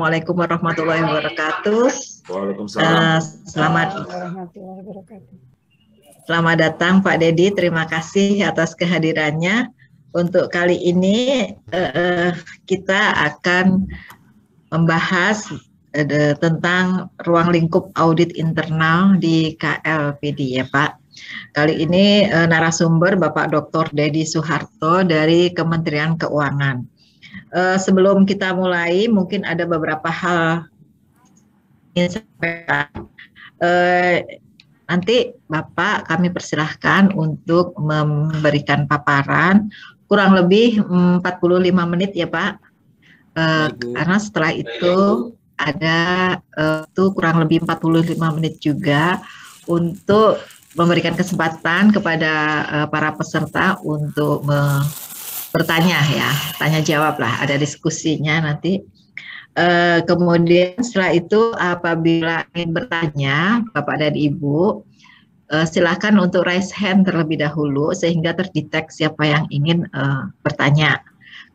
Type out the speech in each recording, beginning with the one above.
Assalamualaikum warahmatullahi wabarakatuh. Waalaikumsalam. Eh, selamat. Selamat datang Pak Dedi. Terima kasih atas kehadirannya. Untuk kali ini eh, kita akan membahas eh, tentang ruang lingkup audit internal di KLPD ya Pak. Kali ini narasumber Bapak Dr. Dedi Soeharto dari Kementerian Keuangan uh, sebelum kita mulai mungkin ada beberapa hal yang saya Uh, nanti Bapak kami persilahkan untuk memberikan paparan kurang lebih 45 menit ya Pak. Uh, karena setelah itu ada uh, itu kurang lebih 45 menit juga untuk memberikan kesempatan kepada uh, para peserta untuk me bertanya ya, tanya jawab lah, ada diskusinya nanti. E, kemudian setelah itu apabila ingin bertanya Bapak dan Ibu, e, silakan untuk raise hand terlebih dahulu sehingga terdetek siapa yang ingin e, bertanya.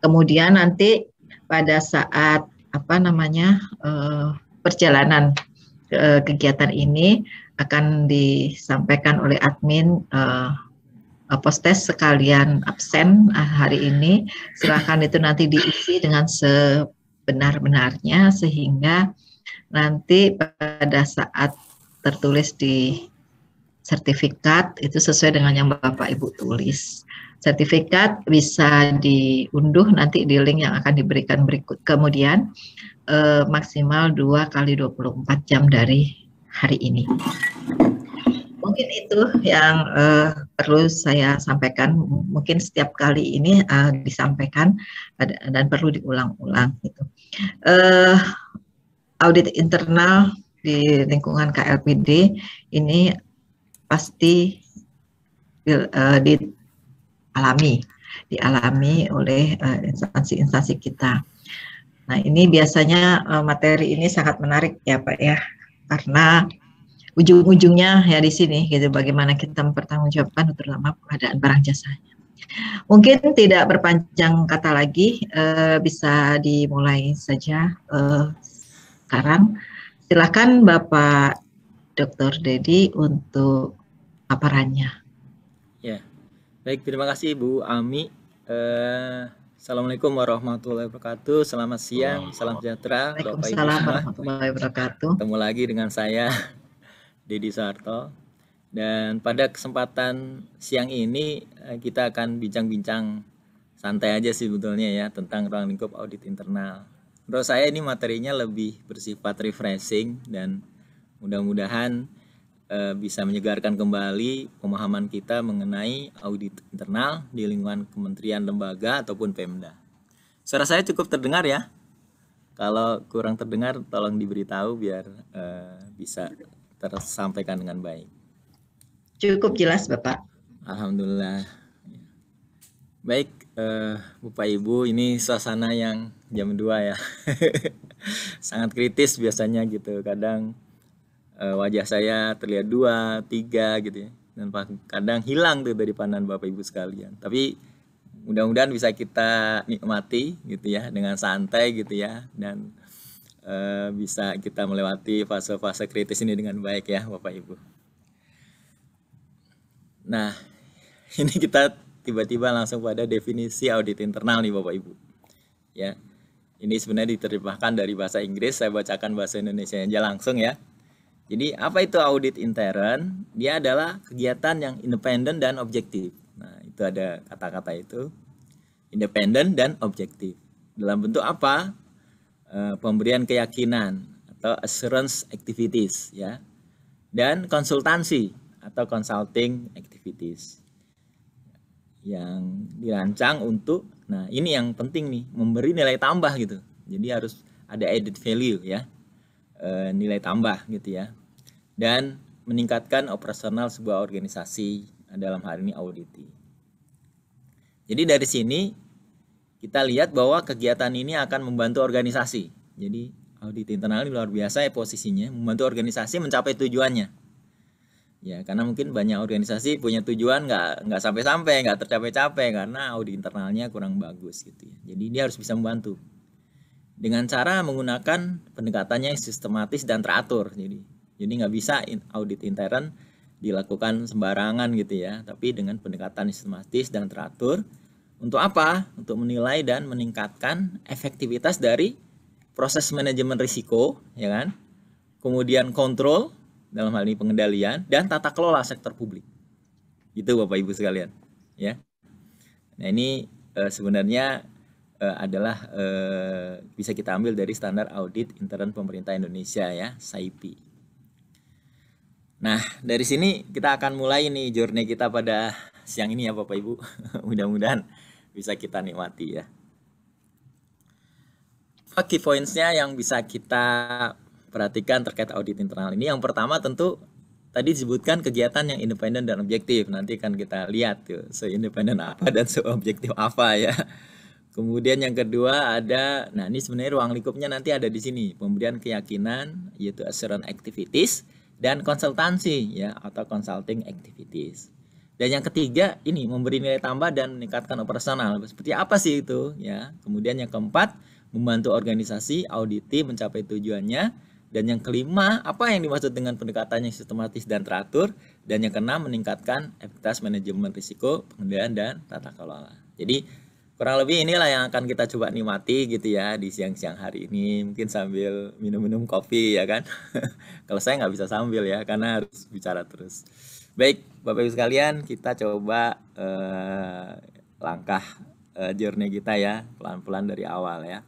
Kemudian nanti pada saat apa namanya e, perjalanan e, kegiatan ini akan disampaikan oleh admin. E, postes sekalian absen ah, hari ini. Silakan itu nanti diisi dengan sebenar-benarnya sehingga nanti pada saat tertulis di sertifikat itu sesuai dengan yang Bapak Ibu tulis. Sertifikat bisa diunduh nanti di link yang akan diberikan berikut. Kemudian eh, maksimal 2 kali 24 jam dari hari ini mungkin itu yang uh, perlu saya sampaikan. Mungkin setiap kali ini uh, disampaikan dan perlu diulang-ulang gitu. Uh, audit internal di lingkungan KLPD ini pasti uh, dialami, dialami oleh instansi-instansi uh, kita. Nah ini biasanya uh, materi ini sangat menarik ya Pak ya, karena ujung-ujungnya ya di sini gitu bagaimana kita mempertanggungjawabkan terutama pengadaan barang jasanya. Mungkin tidak berpanjang kata lagi uh, bisa dimulai saja uh, sekarang. Silahkan Bapak Dr. Dedi untuk paparannya. Ya, baik terima kasih Bu Ami. Eh, Assalamualaikum warahmatullahi wabarakatuh. Selamat siang, salam sejahtera, Waalaikumsalam warahmatullahi wabarakatuh. Ketemu lagi dengan saya Dedi Sarto. Dan pada kesempatan siang ini eh, kita akan bincang-bincang santai aja sih sebetulnya ya tentang ruang lingkup audit internal. Menurut saya ini materinya lebih bersifat refreshing dan mudah-mudahan eh, bisa menyegarkan kembali pemahaman kita mengenai audit internal di lingkungan kementerian lembaga ataupun Pemda. Suara saya cukup terdengar ya. Kalau kurang terdengar tolong diberitahu biar e, bisa tersampaikan dengan baik. Cukup jelas Bapak. Alhamdulillah. Baik eh, Bapak Ibu ini suasana yang jam 2 ya. Sangat kritis biasanya gitu. Kadang eh, wajah saya terlihat dua, tiga gitu ya. Dan kadang hilang tuh dari pandangan Bapak Ibu sekalian. Tapi mudah-mudahan bisa kita nikmati gitu ya dengan santai gitu ya dan Eh, bisa kita melewati fase-fase kritis ini dengan baik ya Bapak Ibu. Nah, ini kita tiba-tiba langsung pada definisi audit internal nih Bapak Ibu. Ya. Ini sebenarnya diterjemahkan dari bahasa Inggris, saya bacakan bahasa Indonesia aja langsung ya. Jadi apa itu audit intern? Dia adalah kegiatan yang independen dan objektif. Nah, itu ada kata-kata itu. Independen dan objektif. Dalam bentuk apa? Eh, pemberian keyakinan atau assurance activities ya dan konsultansi atau consulting activities yang dirancang untuk nah ini yang penting nih memberi nilai tambah gitu jadi harus ada added value ya e, nilai tambah gitu ya dan meningkatkan operasional sebuah organisasi dalam hal ini auditing jadi dari sini kita lihat bahwa kegiatan ini akan membantu organisasi. Jadi audit internal ini luar biasa ya posisinya, membantu organisasi mencapai tujuannya. Ya karena mungkin banyak organisasi punya tujuan nggak nggak sampai-sampai nggak tercapai-capai karena audit internalnya kurang bagus gitu ya. Jadi dia harus bisa membantu dengan cara menggunakan pendekatannya yang sistematis dan teratur. Jadi jadi nggak bisa audit intern dilakukan sembarangan gitu ya, tapi dengan pendekatan sistematis dan teratur untuk apa? Untuk menilai dan meningkatkan efektivitas dari proses manajemen risiko, ya kan? Kemudian kontrol dalam hal ini pengendalian dan tata kelola sektor publik. Itu Bapak Ibu sekalian, ya. Nah, ini e, sebenarnya e, adalah e, bisa kita ambil dari standar audit intern pemerintah Indonesia ya, SAIPI. Nah, dari sini kita akan mulai nih journey kita pada siang ini ya Bapak Ibu. Mudah-mudahan bisa kita nikmati ya. Key points-nya yang bisa kita perhatikan terkait audit internal ini yang pertama tentu tadi disebutkan kegiatan yang independen dan objektif. Nanti akan kita lihat tuh se-independen apa dan seobjektif apa ya. Kemudian yang kedua ada, nah ini sebenarnya ruang lingkupnya nanti ada di sini. Pemberian keyakinan yaitu assurance activities dan konsultansi ya atau consulting activities. Dan yang ketiga ini memberi nilai tambah dan meningkatkan operasional. Seperti apa sih itu ya? Kemudian yang keempat membantu organisasi auditi mencapai tujuannya dan yang kelima apa yang dimaksud dengan pendekatan yang sistematis dan teratur dan yang keenam meningkatkan efektivitas manajemen risiko pengendalian dan tata kelola. Jadi kurang lebih inilah yang akan kita coba nikmati gitu ya di siang-siang hari ini mungkin sambil minum-minum kopi ya kan. Kalau saya nggak bisa sambil ya karena harus bicara terus. Baik, Bapak Ibu sekalian, kita coba uh, langkah uh, journey kita ya, pelan-pelan dari awal ya.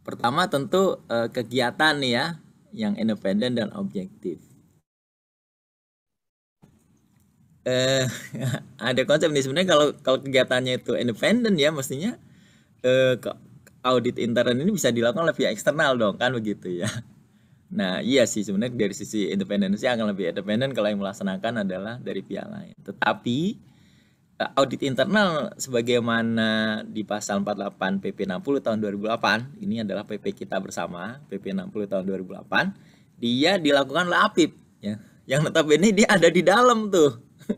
Pertama tentu uh, kegiatan nih ya, yang independen dan objektif. Uh, ada konsep nih sebenarnya kalau kalau kegiatannya itu independen ya, mestinya uh, audit intern ini bisa dilakukan oleh pihak eksternal dong kan begitu ya Nah, iya sih sebenarnya dari sisi independensi akan lebih independen kalau yang melaksanakan adalah dari pihak lain. Tetapi eh, audit internal sebagaimana di pasal 48 PP 60 tahun 2008, ini adalah PP kita bersama, PP 60 tahun 2008, dia dilakukan oleh APIP ya. Yang notabene dia ada di dalam tuh.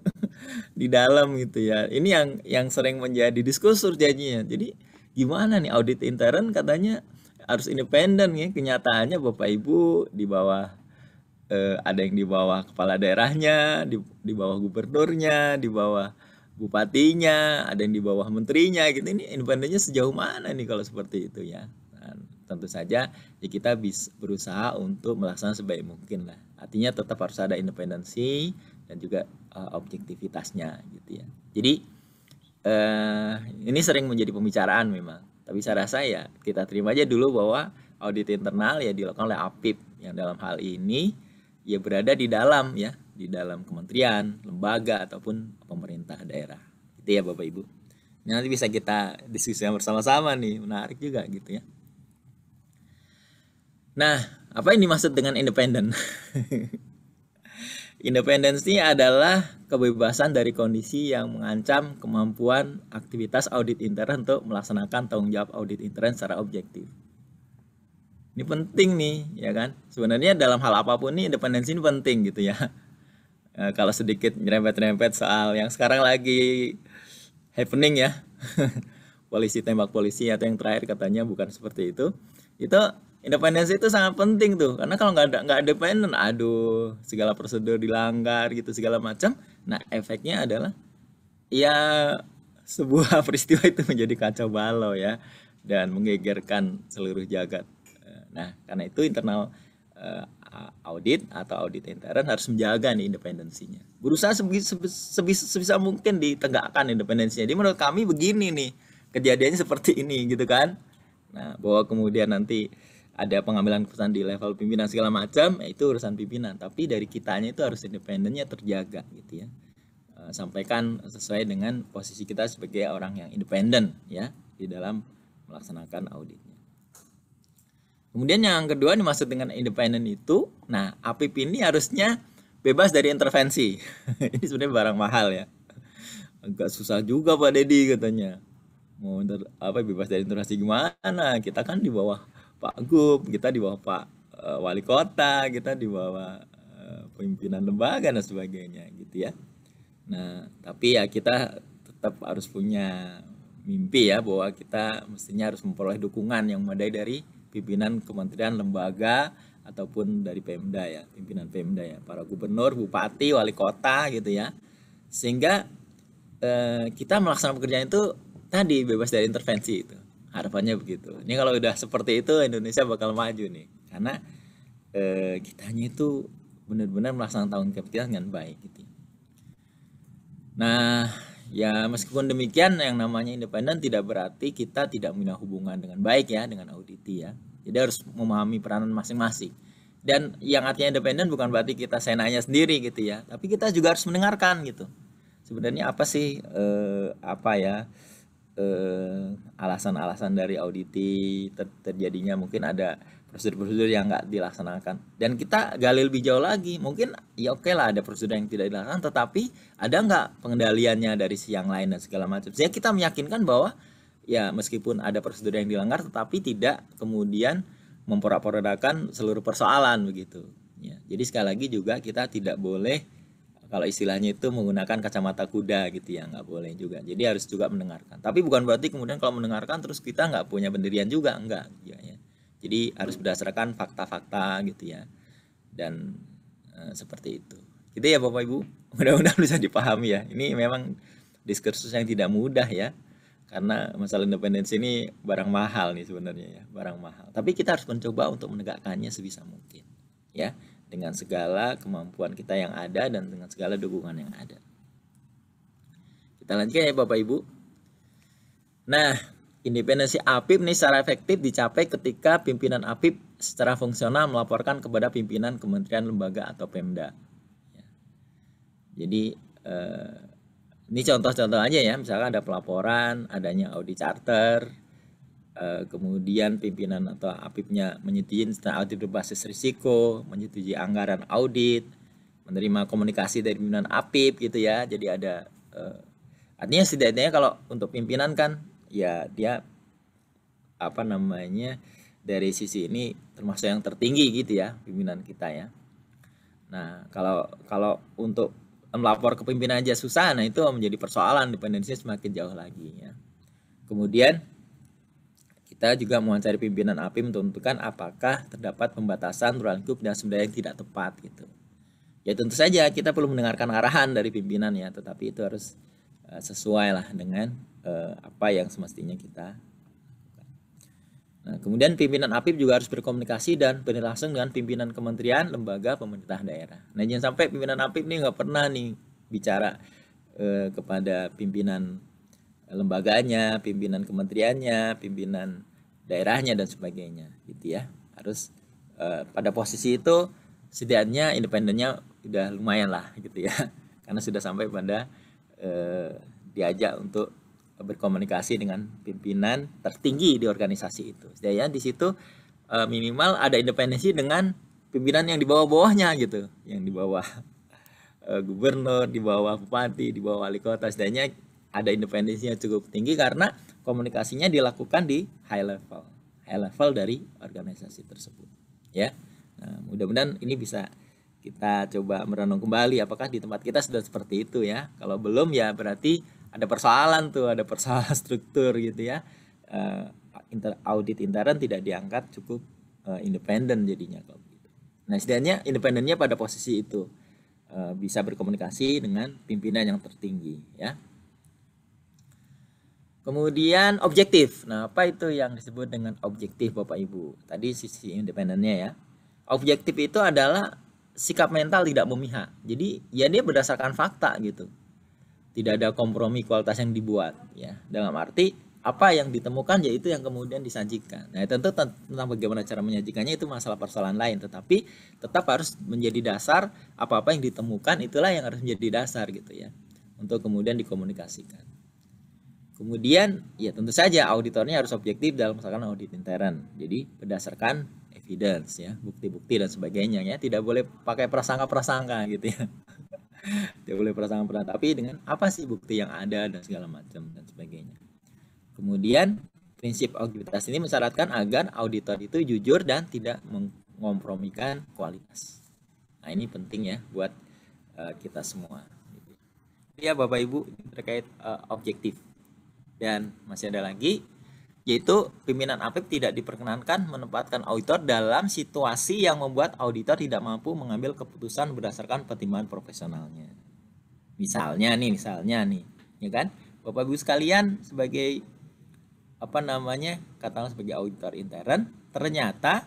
di dalam gitu ya. Ini yang yang sering menjadi diskusur jadinya. Jadi gimana nih audit intern katanya harus independen ya kenyataannya bapak ibu di bawah eh, ada yang di bawah kepala daerahnya di, di bawah gubernurnya di bawah bupatinya ada yang di bawah menterinya gitu ini independennya sejauh mana nih kalau seperti itu ya nah, tentu saja ya kita bisa berusaha untuk melaksanakan sebaik mungkin lah artinya tetap harus ada independensi dan juga uh, objektivitasnya gitu ya jadi uh, ini sering menjadi pembicaraan memang tapi saya rasa ya kita terima aja dulu bahwa audit internal ya dilakukan oleh APIP yang dalam hal ini ya berada di dalam ya di dalam kementerian, lembaga ataupun pemerintah daerah. Itu ya Bapak Ibu. Ini nanti bisa kita diskusi bersama-sama nih, menarik juga gitu ya. Nah, apa ini maksud dengan independen? Independensi adalah kebebasan dari kondisi yang mengancam kemampuan aktivitas audit intern untuk melaksanakan tanggung jawab audit intern secara objektif. Ini penting nih, ya kan? Sebenarnya dalam hal apapun nih independensi ini penting gitu ya. E, kalau sedikit nyerempet-nyerempet soal yang sekarang lagi happening ya. polisi tembak polisi atau yang terakhir katanya bukan seperti itu. Itu independensi itu sangat penting tuh karena kalau nggak ada nggak independen aduh segala prosedur dilanggar gitu segala macam nah efeknya adalah ya sebuah peristiwa itu menjadi kacau balau ya dan menggegerkan seluruh jagat nah karena itu internal eh, audit atau audit intern harus menjaga nih independensinya. Berusaha sebisa, sebisa, sebisa mungkin ditegakkan independensinya. Jadi menurut kami begini nih kejadiannya seperti ini gitu kan. Nah bahwa kemudian nanti ada pengambilan keputusan di level pimpinan segala macam ya itu urusan pimpinan tapi dari kitanya itu harus independennya terjaga gitu ya eh, sampaikan sesuai dengan posisi kita sebagai orang yang independen ya di dalam melaksanakan auditnya. Kemudian yang kedua dimaksud dengan independen itu, nah APP ini harusnya bebas dari intervensi. ini sebenarnya barang mahal ya. Agak susah juga Pak Dedi katanya. Mau inter, apa bebas dari intervensi gimana? Kita kan di bawah Pak Gub, kita di bawah Pak uh, Wali Kota, kita di bawah uh, pimpinan lembaga dan sebagainya gitu ya. Nah, tapi ya kita tetap harus punya mimpi ya bahwa kita mestinya harus memperoleh dukungan yang memadai dari pimpinan kementerian lembaga ataupun dari Pemda ya, pimpinan Pemda ya, para gubernur, bupati, wali kota gitu ya. Sehingga eh, kita melaksanakan pekerjaan itu tadi bebas dari intervensi itu harapannya begitu ini kalau udah seperti itu Indonesia bakal maju nih karena eh, kitanya itu benar-benar melaksanakan tahun kepentingan dengan baik gitu nah ya meskipun demikian yang namanya independen tidak berarti kita tidak punya hubungan dengan baik ya dengan audit ya jadi harus memahami peranan masing-masing dan yang artinya independen bukan berarti kita senanya sendiri gitu ya tapi kita juga harus mendengarkan gitu sebenarnya apa sih eh, apa ya Eh, alasan-alasan uh, dari auditi ter terjadinya mungkin ada prosedur-prosedur yang nggak dilaksanakan dan kita gali lebih jauh lagi mungkin ya oke okay lah ada prosedur yang tidak dilaksanakan tetapi ada nggak pengendaliannya dari si yang lain dan segala macam sehingga kita meyakinkan bahwa ya meskipun ada prosedur yang dilanggar tetapi tidak kemudian memporak-porandakan seluruh persoalan begitu ya jadi sekali lagi juga kita tidak boleh kalau istilahnya itu menggunakan kacamata kuda gitu ya nggak boleh juga jadi harus juga mendengarkan tapi bukan berarti kemudian kalau mendengarkan terus kita nggak punya pendirian juga enggak gitu ya. jadi harus berdasarkan fakta-fakta gitu ya dan e, seperti itu gitu ya bapak ibu mudah-mudahan bisa dipahami ya ini memang diskursus yang tidak mudah ya karena masalah independensi ini barang mahal nih sebenarnya ya barang mahal tapi kita harus mencoba untuk menegakkannya sebisa mungkin ya dengan segala kemampuan kita yang ada dan dengan segala dukungan yang ada. Kita lanjutkan ya Bapak Ibu. Nah, independensi APIP ini secara efektif dicapai ketika pimpinan APIP secara fungsional melaporkan kepada pimpinan kementerian lembaga atau Pemda. Ya. Jadi eh, ini contoh-contoh aja ya, misalkan ada pelaporan, adanya audit charter, Eh, kemudian pimpinan atau apipnya nya menyetujui instansi audit berbasis risiko, menyetujui anggaran audit, menerima komunikasi dari pimpinan APIP gitu ya. Jadi ada uh, artinya setidaknya kalau untuk pimpinan kan ya dia apa namanya dari sisi ini termasuk yang tertinggi gitu ya pimpinan kita ya. Nah, kalau kalau untuk melapor ke pimpinan aja susah, nah itu menjadi persoalan dependensinya semakin jauh lagi ya. Kemudian kita juga mewawancari pimpinan API menentukan apakah terdapat pembatasan ruang lingkup dan sebenarnya yang tidak tepat gitu. Ya tentu saja kita perlu mendengarkan arahan dari pimpinan ya, tetapi itu harus eh, sesuai lah dengan eh, apa yang semestinya kita Nah, kemudian pimpinan APIP juga harus berkomunikasi dan berlangsung dengan pimpinan kementerian, lembaga, pemerintah daerah. Nah, jangan sampai pimpinan APIP ini nggak pernah nih bicara eh, kepada pimpinan eh, lembaganya, pimpinan kementeriannya, pimpinan daerahnya dan sebagainya gitu ya harus e, pada posisi itu setidaknya independennya udah lumayan lah gitu ya karena sudah sampai pada e, diajak untuk berkomunikasi dengan pimpinan tertinggi di organisasi itu. Setidaknya di situ e, minimal ada independensi dengan pimpinan yang di bawah-bawahnya gitu, yang di bawah e, gubernur, di bawah bupati, di bawah wali kota. Setidaknya ada independensinya cukup tinggi karena komunikasinya dilakukan di high level, high level dari organisasi tersebut. Ya, nah, mudah-mudahan ini bisa kita coba merenung kembali apakah di tempat kita sudah seperti itu ya. Kalau belum ya berarti ada persoalan tuh, ada persoalan struktur gitu ya. Eh, inter, audit intern tidak diangkat cukup eh, independen jadinya kalau begitu. Nah setidaknya independennya pada posisi itu eh, bisa berkomunikasi dengan pimpinan yang tertinggi ya. Kemudian objektif. Nah, apa itu yang disebut dengan objektif Bapak Ibu? Tadi sisi independennya ya. Objektif itu adalah sikap mental tidak memihak. Jadi ya dia berdasarkan fakta gitu. Tidak ada kompromi kualitas yang dibuat ya. Dalam arti apa yang ditemukan yaitu yang kemudian disajikan. Nah, tentu tentang bagaimana cara menyajikannya itu masalah persoalan lain, tetapi tetap harus menjadi dasar apa-apa yang ditemukan itulah yang harus menjadi dasar gitu ya untuk kemudian dikomunikasikan. Kemudian ya tentu saja auditornya harus objektif dalam misalkan audit intern. Jadi berdasarkan evidence ya, bukti-bukti dan sebagainya ya, tidak boleh pakai prasangka-prasangka gitu ya. tidak boleh prasangka-prasangka, tapi dengan apa sih bukti yang ada dan segala macam dan sebagainya. Kemudian prinsip objektivitas ini mensyaratkan agar auditor itu jujur dan tidak mengompromikan kualitas. Nah, ini penting ya buat uh, kita semua. Gitu. Iya Bapak Ibu terkait uh, objektif dan masih ada lagi yaitu pimpinan APIP tidak diperkenankan menempatkan auditor dalam situasi yang membuat auditor tidak mampu mengambil keputusan berdasarkan pertimbangan profesionalnya. Misalnya nih, misalnya nih, ya kan? Bapak Ibu sekalian sebagai apa namanya? katakan sebagai auditor intern ternyata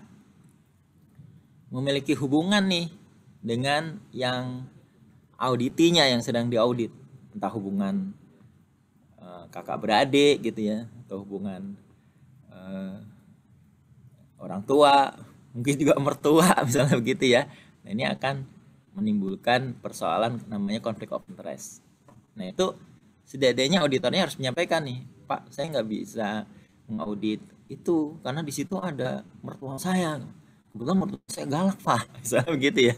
memiliki hubungan nih dengan yang auditinya yang sedang diaudit, entah hubungan kakak beradik gitu ya atau hubungan uh, orang tua mungkin juga mertua misalnya begitu ya nah, ini akan menimbulkan persoalan namanya konflik of interest nah itu setidaknya auditornya harus menyampaikan nih pak saya nggak bisa mengaudit itu karena di situ ada mertua saya kebetulan mertua saya galak pak misalnya begitu ya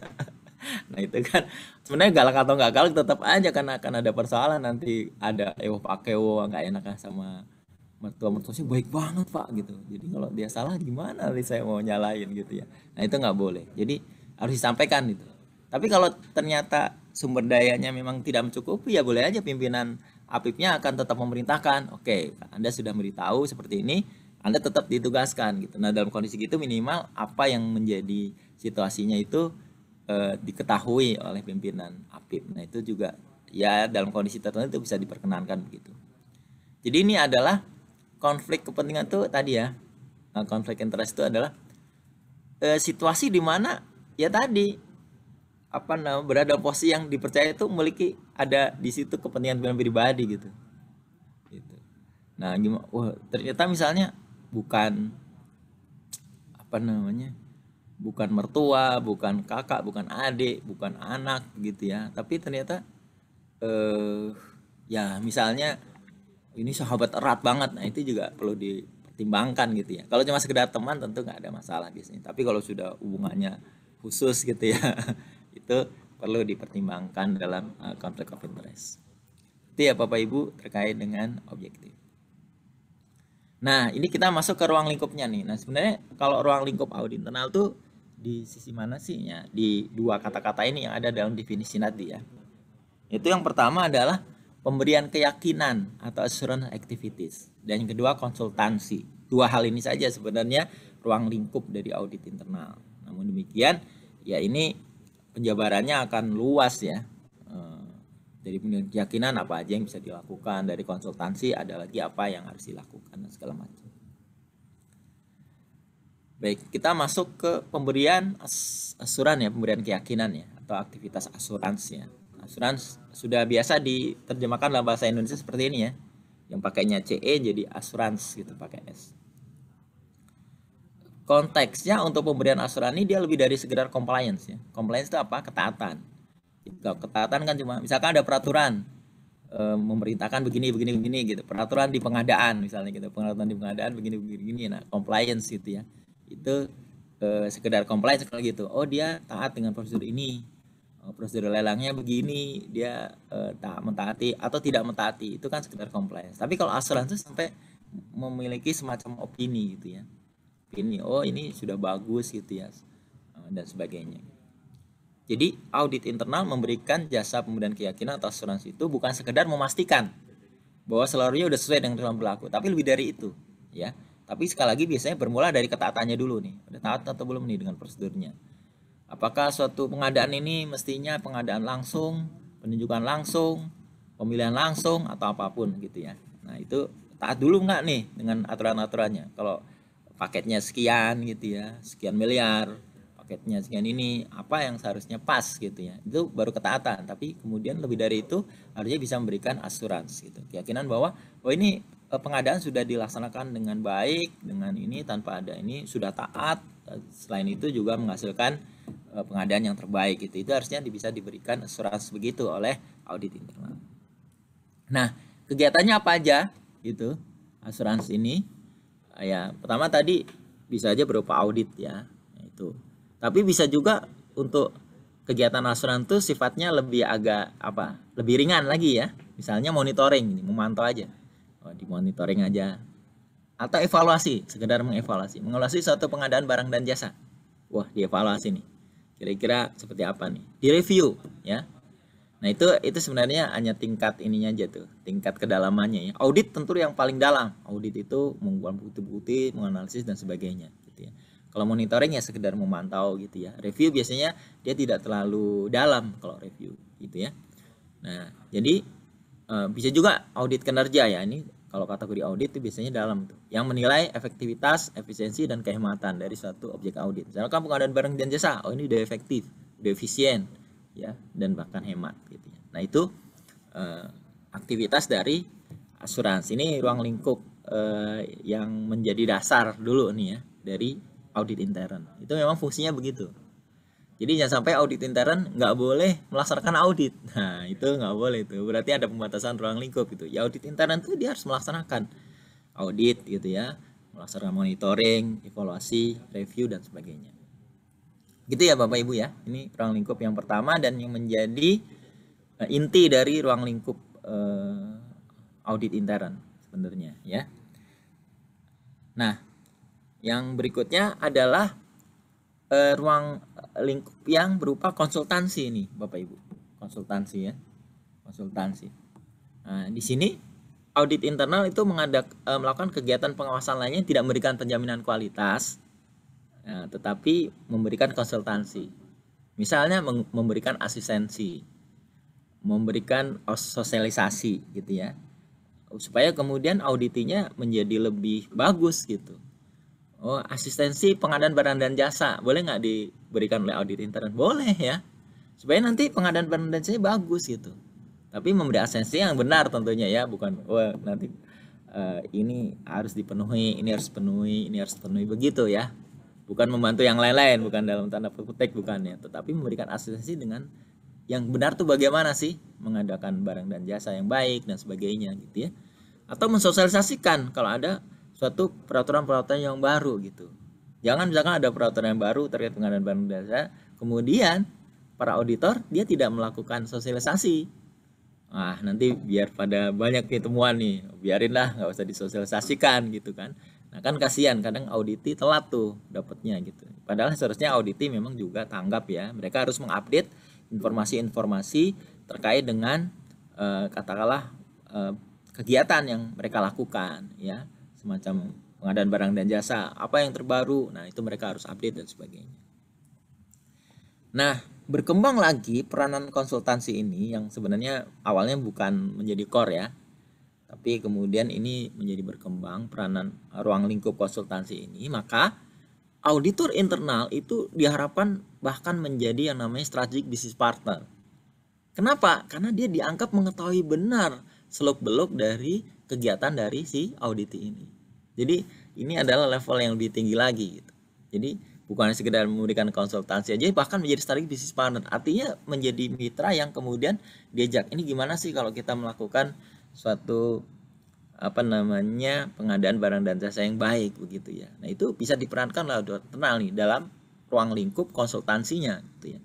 nah itu kan sebenarnya galak atau nggak galak tetap aja karena akan ada persoalan nanti ada ewo ewo nggak enak kan sama mertua mertua sih baik banget pak gitu jadi kalau dia salah gimana nih saya mau nyalain gitu ya nah itu nggak boleh jadi harus disampaikan gitu tapi kalau ternyata sumber dayanya memang tidak mencukupi ya boleh aja pimpinan Apipnya akan tetap memerintahkan oke Anda sudah beritahu seperti ini anda tetap ditugaskan gitu. Nah dalam kondisi itu minimal apa yang menjadi situasinya itu eh, diketahui oleh pimpinan APIP. Nah, itu juga ya dalam kondisi tertentu itu bisa diperkenankan begitu. Jadi ini adalah konflik kepentingan tuh tadi ya. Nah, konflik interest itu adalah eh, situasi di mana ya tadi apa namanya berada posisi yang dipercaya itu memiliki ada di situ kepentingan pribadi Gitu. gitu. Nah, gimana wah ternyata misalnya bukan apa namanya bukan mertua, bukan kakak, bukan adik, bukan anak gitu ya. Tapi ternyata eh ya misalnya ini sahabat erat banget. Nah, itu juga perlu dipertimbangkan gitu ya. Kalau cuma sekedar teman tentu nggak ada masalah biasanya. Tapi kalau sudah hubungannya khusus gitu ya, itu perlu dipertimbangkan dalam eh, konflik conflict of interest. Itu ya Bapak Ibu terkait dengan objektif. Nah, ini kita masuk ke ruang lingkupnya nih. Nah, sebenarnya kalau ruang lingkup audit internal tuh di sisi mana sih ya di dua kata-kata ini yang ada dalam definisi nanti ya itu yang pertama adalah pemberian keyakinan atau assurance activities dan yang kedua konsultansi dua hal ini saja sebenarnya ruang lingkup dari audit internal namun demikian ya ini penjabarannya akan luas ya eh, dari pemberian keyakinan apa aja yang bisa dilakukan dari konsultansi ada lagi apa yang harus dilakukan dan segala macam Baik, kita masuk ke pemberian asuransi ya, pemberian keyakinan ya, atau aktivitas asuransi ya. Asurans sudah biasa diterjemahkan dalam bahasa Indonesia seperti ini ya. Yang pakainya CE jadi asuransi gitu pakai S. Konteksnya untuk pemberian asuransi dia lebih dari sekedar compliance ya. Compliance itu apa? Ketaatan. kalau ketaatan kan cuma misalkan ada peraturan e, memerintahkan begini begini begini gitu. Peraturan di pengadaan misalnya gitu. Peraturan di pengadaan begini begini, begini. nah compliance gitu ya itu uh, sekedar compliance kalau gitu oh dia taat dengan prosedur ini oh, prosedur lelangnya begini dia uh, tak mentaati atau tidak mentaati itu kan sekedar compliance tapi kalau asuransi sampai memiliki semacam opini gitu ya opini oh ini sudah bagus gitu ya eh, dan sebagainya jadi audit internal memberikan jasa pemberian keyakinan atau asuransi itu bukan sekedar memastikan bahwa seluruhnya sudah sesuai dengan aturan berlaku tapi lebih dari itu ya tapi sekali lagi biasanya bermula dari ketaatannya dulu nih. Ada taat atau belum nih dengan prosedurnya? Apakah suatu pengadaan ini mestinya pengadaan langsung, penunjukan langsung, pemilihan langsung atau apapun gitu ya. Nah, itu taat dulu nggak nih dengan aturan-aturannya. Kalau paketnya sekian gitu ya, sekian miliar, paketnya sekian ini apa yang seharusnya pas gitu ya itu baru ketaatan tapi kemudian lebih dari itu harusnya bisa memberikan asuransi gitu keyakinan bahwa oh ini Eh, pengadaan sudah dilaksanakan dengan baik dengan ini tanpa ada ini sudah taat eh, selain itu juga menghasilkan eh, pengadaan yang terbaik itu itu harusnya bisa diberikan surat begitu oleh audit internal nah kegiatannya apa aja gitu asuransi ini ya pertama tadi bisa aja berupa audit ya itu tapi bisa juga untuk kegiatan asuransi itu sifatnya lebih agak apa lebih ringan lagi ya misalnya monitoring memantau aja Eh, di monitoring aja atau evaluasi sekedar mengevaluasi mengevaluasi suatu pengadaan barang dan jasa wah dievaluasi nih kira-kira seperti apa nih di review ya nah itu itu sebenarnya hanya tingkat ininya aja tuh tingkat kedalamannya ya audit tentu yang paling dalam audit itu mengumpulkan bukti-bukti menganalisis dan sebagainya gitu ya kalau monitoring ya sekedar memantau gitu ya review biasanya dia tidak terlalu dalam kalau review gitu ya nah jadi eh, bisa juga audit kinerja ya ini kalau kategori audit itu biasanya dalam tuh. Yang menilai efektivitas, efisiensi dan kehematan dari suatu objek audit. Misalkan pengadaan barang dan jasa, oh ini udah efektif, udah efisien ya dan bahkan hemat gitu ya. Nah, itu eh, aktivitas dari asuransi. Ini ruang lingkup eh, yang menjadi dasar dulu nih ya dari audit intern. Itu memang fungsinya begitu. Jadi jangan sampai audit intern nggak boleh melaksanakan audit. Nah itu nggak boleh itu. Berarti ada pembatasan ruang lingkup gitu. Ya audit intern itu dia harus melaksanakan audit gitu ya, melaksanakan monitoring, evaluasi, review dan sebagainya. Gitu ya Bapak Ibu ya. Ini ruang lingkup yang pertama dan yang menjadi eh, inti dari ruang lingkup eh, audit intern sebenarnya ya. Nah, yang berikutnya adalah eh, ruang lingkup yang berupa konsultansi ini Bapak Ibu konsultansi ya konsultansi nah, di sini audit internal itu mengadak eh, melakukan kegiatan pengawasan lainnya tidak memberikan penjaminan kualitas ya, tetapi memberikan konsultansi misalnya memberikan asistensi memberikan sosialisasi gitu ya supaya kemudian auditinya menjadi lebih bagus gitu Oh, asistensi pengadaan barang dan jasa. Boleh nggak diberikan oleh audit intern? Boleh ya. Supaya nanti pengadaan barang dan jasa bagus gitu. Tapi memberi asistensi yang benar tentunya ya, bukan oh, nanti uh, ini harus dipenuhi, ini harus penuhi, ini harus penuhi begitu ya. Bukan membantu yang lain-lain, bukan dalam tanda petik bukan ya, tetapi memberikan asistensi dengan yang benar tuh bagaimana sih mengadakan barang dan jasa yang baik dan sebagainya gitu ya. Atau mensosialisasikan kalau ada suatu peraturan-peraturan yang baru gitu. Jangan misalkan ada peraturan yang baru terkait pengadaan barang jasa, kemudian para auditor dia tidak melakukan sosialisasi. Ah, nanti biar pada banyak nih temuan nih, biarinlah nggak usah disosialisasikan gitu kan. Nah kan kasihan kadang auditi telat tuh dapatnya gitu. Padahal seharusnya auditi memang juga tanggap ya. Mereka harus mengupdate informasi-informasi terkait dengan eh, katakanlah eh, kegiatan yang mereka lakukan ya semacam pengadaan barang dan jasa, apa yang terbaru. Nah, itu mereka harus update dan sebagainya. Nah, berkembang lagi peranan konsultansi ini yang sebenarnya awalnya bukan menjadi core ya. Tapi kemudian ini menjadi berkembang peranan ruang lingkup konsultansi ini, maka auditor internal itu diharapkan bahkan menjadi yang namanya strategic business partner. Kenapa? Karena dia dianggap mengetahui benar seluk-beluk dari kegiatan dari si audit ini. Jadi ini adalah level yang lebih tinggi lagi gitu. Jadi bukan sekedar memberikan konsultansi aja bahkan menjadi strategic business partner. Artinya menjadi mitra yang kemudian diajak ini gimana sih kalau kita melakukan suatu apa namanya pengadaan barang dan jasa yang baik begitu ya. Nah, itu bisa diperankan lah internal nih dalam ruang lingkup konsultansinya gitu ya.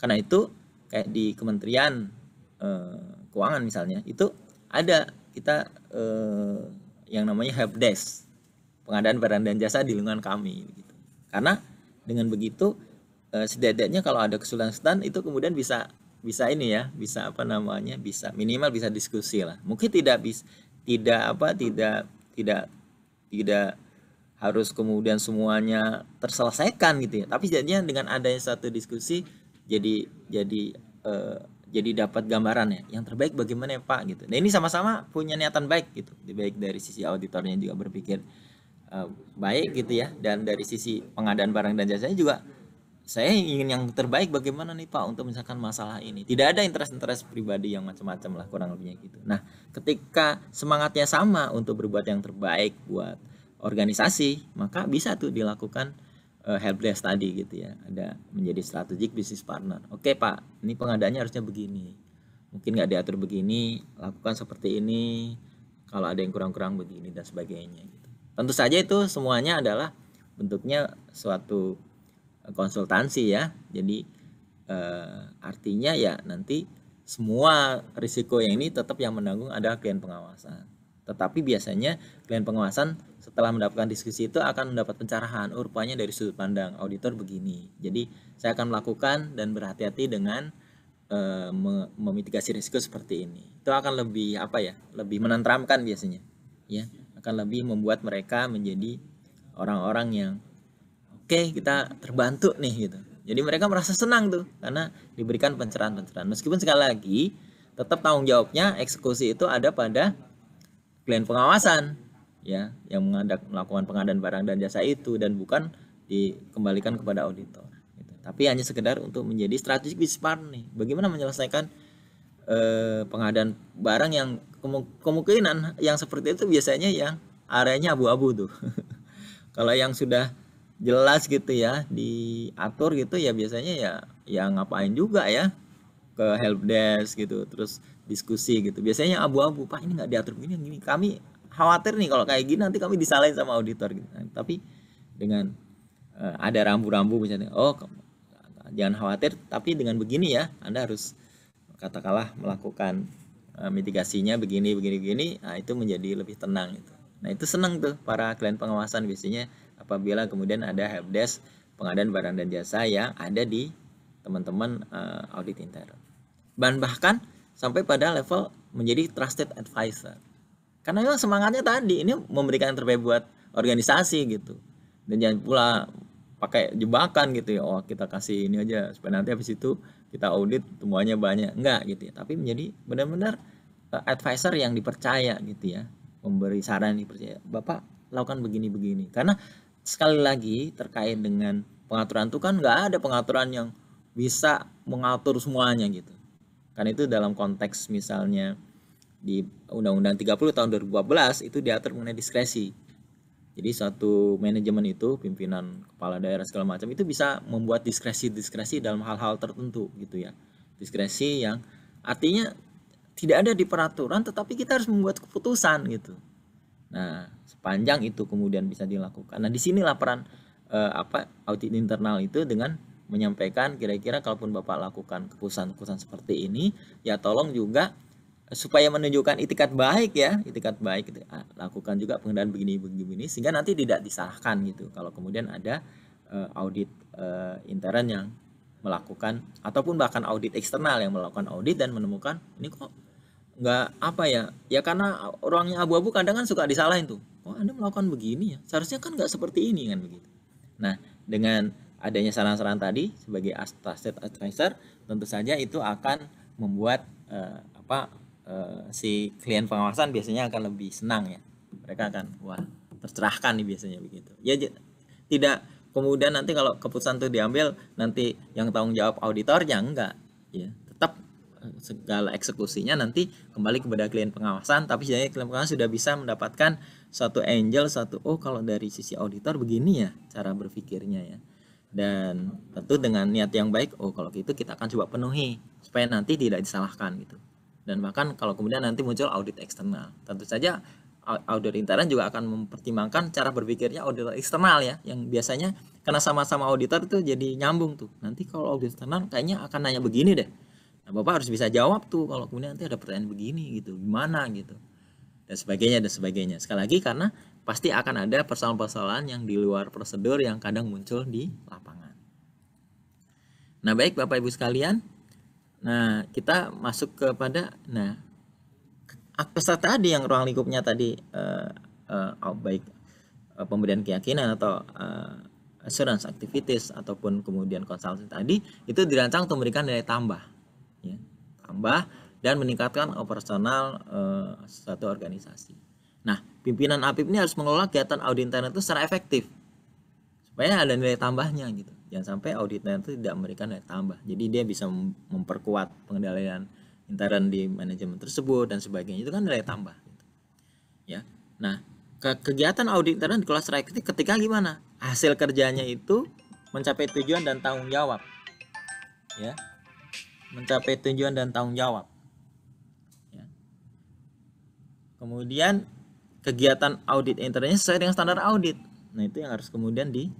Karena itu kayak di Kementerian eh, Keuangan misalnya itu ada kita eh, yang namanya desk pengadaan barang dan jasa di lingkungan kami gitu. karena dengan begitu eh, setidaknya kalau ada kesulitan stan itu kemudian bisa bisa ini ya bisa apa namanya bisa minimal bisa diskusi lah mungkin tidak bisa tidak apa tidak tidak tidak harus kemudian semuanya terselesaikan gitu ya tapi jadinya dengan adanya satu diskusi jadi jadi eh, jadi dapat gambaran ya yang terbaik bagaimana ya pak gitu nah ini sama-sama punya niatan baik gitu baik dari sisi auditornya juga berpikir uh, baik gitu ya dan dari sisi pengadaan barang dan jasanya juga saya ingin yang terbaik bagaimana nih pak untuk misalkan masalah ini tidak ada interest-interest pribadi yang macam-macam lah kurang lebihnya gitu nah ketika semangatnya sama untuk berbuat yang terbaik buat organisasi maka bisa tuh dilakukan uh, helpdesk tadi gitu ya ada menjadi strategic business partner oke pak ini pengadaannya harusnya begini mungkin nggak diatur begini lakukan seperti ini kalau ada yang kurang-kurang begini dan sebagainya gitu tentu saja itu semuanya adalah bentuknya suatu eh, konsultansi ya jadi eh, artinya ya nanti semua risiko yang ini tetap yang menanggung adalah klien pengawasan tetapi biasanya klien pengawasan setelah mendapatkan diskusi itu akan mendapat pencerahan, oh rupanya dari sudut pandang auditor begini. Jadi saya akan melakukan dan berhati-hati dengan e, memitigasi risiko seperti ini. Itu akan lebih apa ya? Lebih menenteramkan biasanya. Ya, akan lebih membuat mereka menjadi orang-orang yang oke, okay, kita terbantu nih gitu. Jadi mereka merasa senang tuh karena diberikan pencerahan-pencerahan. Meskipun sekali lagi tetap tanggung jawabnya eksekusi itu ada pada klien pengawasan ya yang mengadak, melakukan pengadaan barang dan jasa itu dan bukan dikembalikan kepada auditor gitu. tapi hanya sekedar untuk menjadi strategic business partner bagaimana menyelesaikan eh, pengadaan barang yang kemungkinan yang seperti itu biasanya yang areanya abu-abu tuh kalau yang sudah jelas gitu ya diatur gitu ya biasanya ya ya ngapain juga ya ke help desk gitu terus diskusi gitu biasanya abu-abu pak ini nggak diatur begini gini kami khawatir nih kalau kayak gini nanti kami disalahin sama auditor gitu nah, tapi dengan uh, ada rambu-rambu misalnya oh jangan khawatir tapi dengan begini ya anda harus katakanlah melakukan uh, mitigasinya begini begini begini nah, itu menjadi lebih tenang gitu nah itu senang tuh para klien pengawasan biasanya apabila kemudian ada desk pengadaan barang dan jasa yang ada di teman-teman uh, audit intern dan bahkan sampai pada level menjadi trusted advisor. Karena memang semangatnya tadi ini memberikan yang terbaik buat organisasi gitu. Dan jangan pula pakai jebakan gitu ya. Oh, kita kasih ini aja supaya nanti habis itu kita audit semuanya banyak. Enggak gitu ya. Tapi menjadi benar-benar eh, advisor yang dipercaya gitu ya. Memberi saran dipercaya. Bapak lakukan begini-begini. Karena sekali lagi terkait dengan pengaturan itu kan enggak ada pengaturan yang bisa mengatur semuanya gitu karena itu dalam konteks misalnya di Undang-Undang 30 tahun 2012 itu diatur mengenai diskresi. Jadi satu manajemen itu pimpinan kepala daerah segala macam itu bisa membuat diskresi-diskresi dalam hal-hal tertentu gitu ya. Diskresi yang artinya tidak ada di peraturan tetapi kita harus membuat keputusan gitu. Nah, sepanjang itu kemudian bisa dilakukan. Nah, disinilah peran eh, apa audit internal itu dengan menyampaikan kira-kira kalaupun Bapak lakukan keputusan-keputusan seperti ini ya tolong juga eh, supaya menunjukkan itikat baik ya itikat baik gitu. ah, lakukan juga pengendalian begini begini, sehingga nanti tidak disalahkan gitu kalau kemudian ada uh, audit uh, intern yang melakukan ataupun bahkan audit eksternal yang melakukan audit dan menemukan ini kok nggak apa ya ya karena orangnya abu-abu kadang kan suka disalahin tuh oh anda melakukan begini ya seharusnya kan nggak seperti ini kan begitu nah dengan adanya saran-saran tadi sebagai trusted advisor tentu saja itu akan membuat uh, apa uh, si klien pengawasan biasanya akan lebih senang ya mereka akan wah tercerahkan nih biasanya begitu ya tidak kemudian nanti kalau keputusan itu diambil nanti yang tanggung jawab auditornya enggak ya tetap eh, segala eksekusinya nanti kembali kepada klien pengawasan tapi jadi klien pengawasan sudah bisa mendapatkan satu angel satu oh kalau dari sisi auditor begini ya cara berpikirnya ya dan tentu dengan niat yang baik oh kalau gitu kita akan coba penuhi supaya nanti tidak disalahkan gitu dan bahkan kalau kemudian nanti muncul audit eksternal tentu saja auditor internal juga akan mempertimbangkan cara berpikirnya auditor eksternal ya yang biasanya karena sama-sama auditor itu jadi nyambung tuh nanti kalau audit eksternal kayaknya akan nanya begini deh nah bapak harus bisa jawab tuh kalau kemudian nanti ada pertanyaan begini gitu gimana gitu dan sebagainya dan sebagainya sekali lagi karena pasti akan ada persoalan-persoalan yang di luar prosedur yang kadang muncul di lapangan. Nah, baik Bapak Ibu sekalian. Nah, kita masuk kepada nah akses tadi yang ruang lingkupnya tadi uh, uh, baik uh, pemberian keyakinan atau uh, assurance activities ataupun kemudian konsultasi tadi itu dirancang untuk memberikan nilai tambah ya, tambah dan meningkatkan operasional uh, suatu organisasi. Nah, pimpinan APIP ini harus mengelola kegiatan audit internal itu secara efektif supaya ada nilai tambahnya gitu jangan sampai audit internal itu tidak memberikan nilai tambah jadi dia bisa memperkuat pengendalian intern di manajemen tersebut dan sebagainya itu kan nilai tambah gitu. ya nah kegiatan audit internal dikelola secara efektif ketika gimana hasil kerjanya itu mencapai tujuan dan tanggung jawab ya mencapai tujuan dan tanggung jawab ya. kemudian kegiatan audit internalnya sesuai dengan standar audit. Nah, itu yang harus kemudian di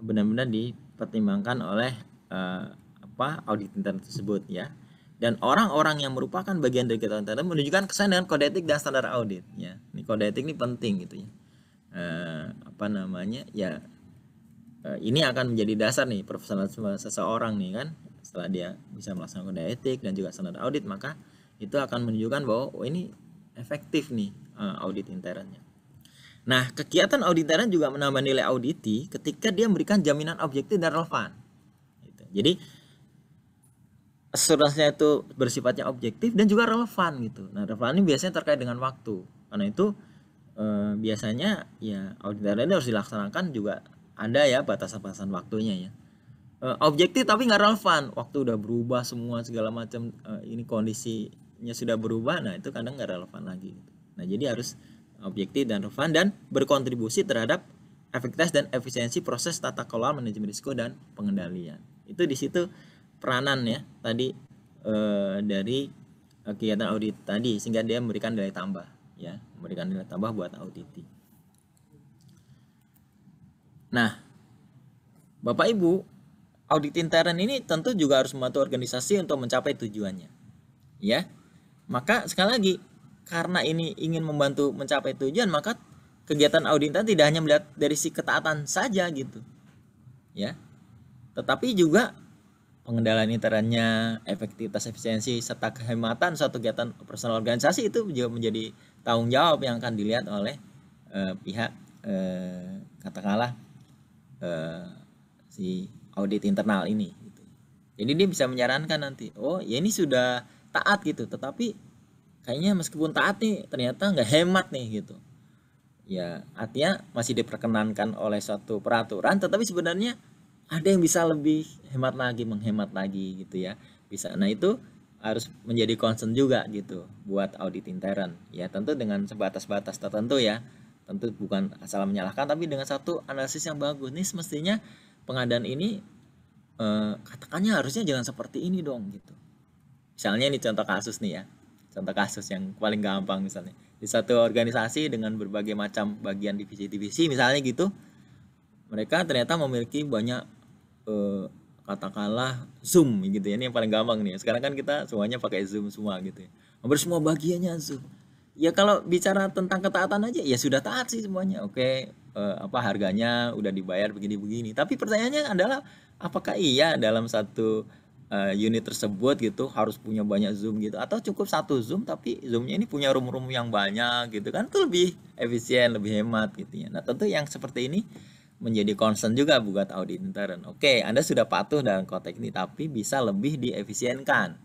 benar-benar dipertimbangkan oleh uh, apa audit internet tersebut ya. Dan orang-orang yang merupakan bagian dari kegiatan internet menunjukkan kesan dengan kode etik dan standar audit ya. Ini kode etik ini penting gitu ya. Uh, apa namanya? Ya uh, ini akan menjadi dasar nih profesionalisme seseorang nih kan. Setelah dia bisa melaksanakan kode etik dan juga standar audit, maka itu akan menunjukkan bahwa oh, ini efektif nih uh, audit internnya. Nah, kegiatan audit intern juga menambah nilai auditi ketika dia memberikan jaminan objektif dan relevan. Gitu. Jadi asuransinya itu bersifatnya objektif dan juga relevan gitu. Nah, relevan ini biasanya terkait dengan waktu. Karena itu eh, biasanya ya audit intern ini harus dilaksanakan juga ada ya batasan-batasan waktunya ya. Eh, objektif tapi nggak relevan, waktu udah berubah semua segala macam eh, ini kondisinya sudah berubah, nah itu kadang nggak relevan lagi. Gitu. Nah, jadi harus objektif dan relevan dan berkontribusi terhadap efektivitas dan efisiensi proses tata kelola manajemen risiko dan pengendalian. Itu di situ peranan ya tadi e, dari kegiatan audit tadi sehingga dia memberikan nilai tambah ya, memberikan nilai tambah buat audit Nah, Bapak Ibu, audit intern ini tentu juga harus membantu organisasi untuk mencapai tujuannya. Ya. Maka sekali lagi karena ini ingin membantu mencapai tujuan maka kegiatan auditan tidak hanya melihat dari si ketaatan saja gitu ya tetapi juga pengendalian internnya efektivitas efisiensi serta kehematan suatu kegiatan personal organisasi itu juga menjadi tanggung jawab yang akan dilihat oleh eh, pihak eh, katakanlah eh, si audit internal ini gitu. jadi dia bisa menyarankan nanti oh ya ini sudah taat gitu tetapi kayaknya meskipun taat nih ternyata nggak hemat nih gitu ya artinya masih diperkenankan oleh suatu peraturan tetapi sebenarnya ada yang bisa lebih hemat lagi menghemat lagi gitu ya bisa nah itu harus menjadi concern juga gitu buat audit intern ya tentu dengan sebatas-batas tertentu ya tentu bukan asal menyalahkan tapi dengan satu analisis yang bagus nih semestinya pengadaan ini eh, katakannya harusnya jangan seperti ini dong gitu misalnya ini contoh kasus nih ya contoh kasus yang paling gampang misalnya di satu organisasi dengan berbagai macam bagian divisi-divisi misalnya gitu mereka ternyata memiliki banyak eh, katakanlah zoom gitu ya ini yang paling gampang nih sekarang kan kita semuanya pakai zoom semua gitu ya hampir semua bagiannya zoom ya kalau bicara tentang ketaatan aja ya sudah taat sih semuanya oke eh, apa harganya udah dibayar begini-begini tapi pertanyaannya adalah apakah iya dalam satu uh, unit tersebut gitu harus punya banyak zoom gitu atau cukup satu zoom tapi zoomnya ini punya room-room yang banyak gitu kan itu lebih efisien lebih hemat gitu ya nah tentu yang seperti ini menjadi concern juga buat audit intern oke anda sudah patuh dalam konteks ini tapi bisa lebih diefisienkan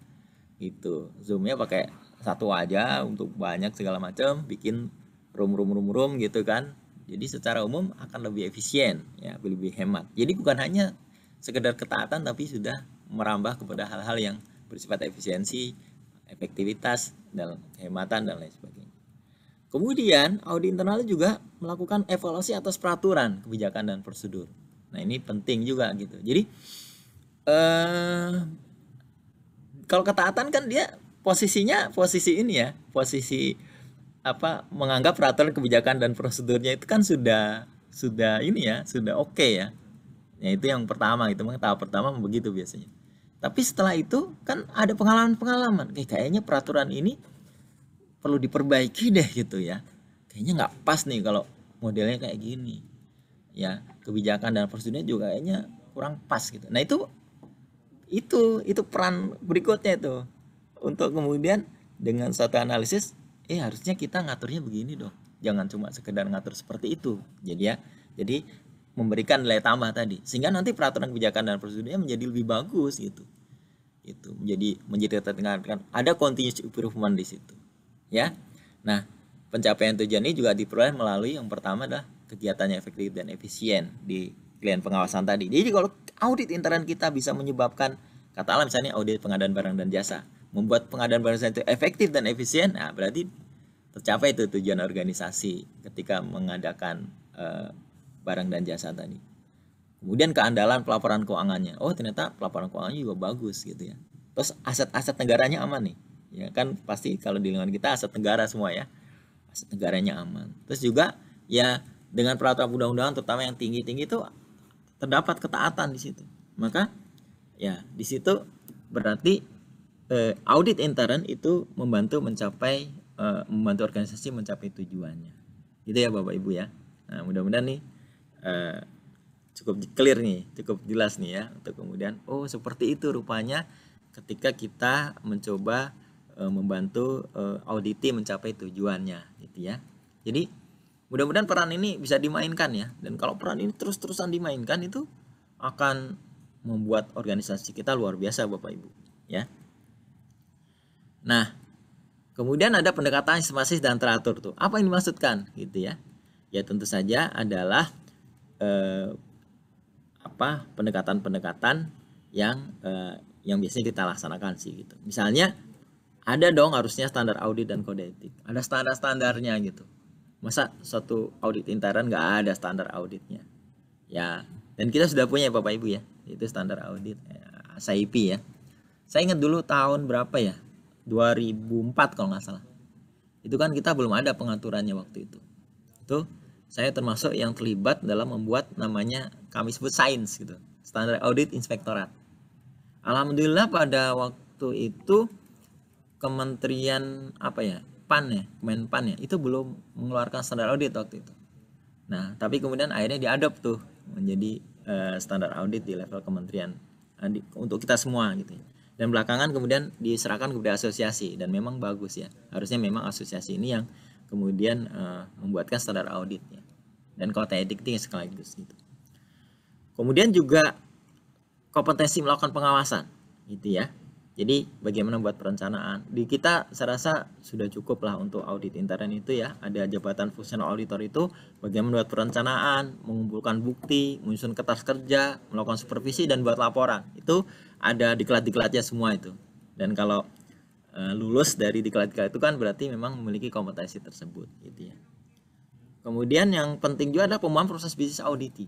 gitu zoomnya pakai satu aja untuk banyak segala macam bikin room room room room gitu kan jadi secara umum akan lebih efisien ya lebih hemat jadi bukan hanya sekedar ketaatan tapi sudah merambah kepada hal-hal yang bersifat efisiensi, efektivitas, dalam kehematan dan lain sebagainya. Kemudian audit internal juga melakukan evaluasi atas peraturan, kebijakan dan prosedur. Nah ini penting juga gitu. Jadi eh, kalau ketaatan kan dia posisinya posisi ini ya, posisi apa menganggap peraturan kebijakan dan prosedurnya itu kan sudah sudah ini ya, sudah oke okay ya. Ya itu yang pertama itu makanya tahap pertama begitu biasanya. Tapi setelah itu kan ada pengalaman-pengalaman. Kayak kayaknya peraturan ini perlu diperbaiki deh gitu ya. Kayaknya nggak pas nih kalau modelnya kayak gini. Ya, kebijakan dan prosedurnya juga kayaknya kurang pas gitu. Nah, itu itu itu peran berikutnya itu untuk kemudian dengan suatu analisis eh harusnya kita ngaturnya begini dong jangan cuma sekedar ngatur seperti itu jadi ya jadi memberikan nilai tambah tadi sehingga nanti peraturan kebijakan dan prosedurnya menjadi lebih bagus gitu itu menjadi menjadi terdengarkan ada continuous improvement di situ ya nah pencapaian tujuan ini juga diperoleh melalui yang pertama adalah kegiatannya efektif dan efisien di klien pengawasan tadi jadi kalau audit intern kita bisa menyebabkan katakanlah misalnya audit pengadaan barang dan jasa membuat pengadaan barang dan jasa itu efektif dan efisien nah berarti tercapai itu tujuan organisasi ketika mengadakan uh, barang dan jasa tadi Kemudian keandalan pelaporan keuangannya. Oh, ternyata pelaporan keuangannya juga bagus gitu ya. Terus aset-aset negaranya aman nih. Ya kan pasti kalau di lingkungan kita aset negara semua ya. Aset negaranya aman. Terus juga ya dengan peraturan undang-undangan terutama yang tinggi-tinggi itu terdapat ketaatan di situ. Maka ya di situ berarti eh, audit intern itu membantu mencapai eh, membantu organisasi mencapai tujuannya. Gitu ya Bapak Ibu ya. Nah, mudah-mudahan nih eh, cukup clear nih, cukup jelas nih ya untuk kemudian oh seperti itu rupanya ketika kita mencoba e, membantu e, auditi mencapai tujuannya gitu ya. Jadi mudah-mudahan peran ini bisa dimainkan ya dan kalau peran ini terus-terusan dimainkan itu akan membuat organisasi kita luar biasa Bapak Ibu ya. Nah, kemudian ada pendekatan sistematis dan teratur tuh. Apa yang dimaksudkan gitu ya? Ya tentu saja adalah eh, apa pendekatan-pendekatan yang eh, yang biasanya kita laksanakan sih gitu. Misalnya ada dong harusnya standar audit dan kode etik. Ada standar-standarnya gitu. Masa suatu audit intern nggak ada standar auditnya? Ya, dan kita sudah punya Bapak Ibu ya. Itu standar audit eh, SIP ya. Saya ingat dulu tahun berapa ya? 2004 kalau nggak salah. Itu kan kita belum ada pengaturannya waktu itu. Itu saya termasuk yang terlibat dalam membuat namanya kami sebut sains gitu standar audit inspektorat alhamdulillah pada waktu itu kementerian apa ya pan ya kemenpan ya itu belum mengeluarkan standar audit waktu itu nah tapi kemudian akhirnya diadop tuh menjadi uh, standar audit di level kementerian eh, untuk kita semua gitu dan belakangan kemudian diserahkan kepada asosiasi dan memang bagus ya harusnya memang asosiasi ini yang kemudian uh, membuatkan standar auditnya dan kota editing sekaligus gitu. Kemudian juga kompetensi melakukan pengawasan gitu ya. Jadi bagaimana buat perencanaan? Di kita saya rasa sudah cukup lah untuk audit intern itu ya. Ada jabatan fungsional auditor itu bagaimana buat perencanaan, mengumpulkan bukti, menyusun kertas kerja, melakukan supervisi dan buat laporan. Itu ada diklat-diklatnya semua itu. Dan kalau e, lulus dari diklat-diklat itu kan berarti memang memiliki kompetensi tersebut gitu ya. Kemudian yang penting juga ada pemahaman proses bisnis auditing.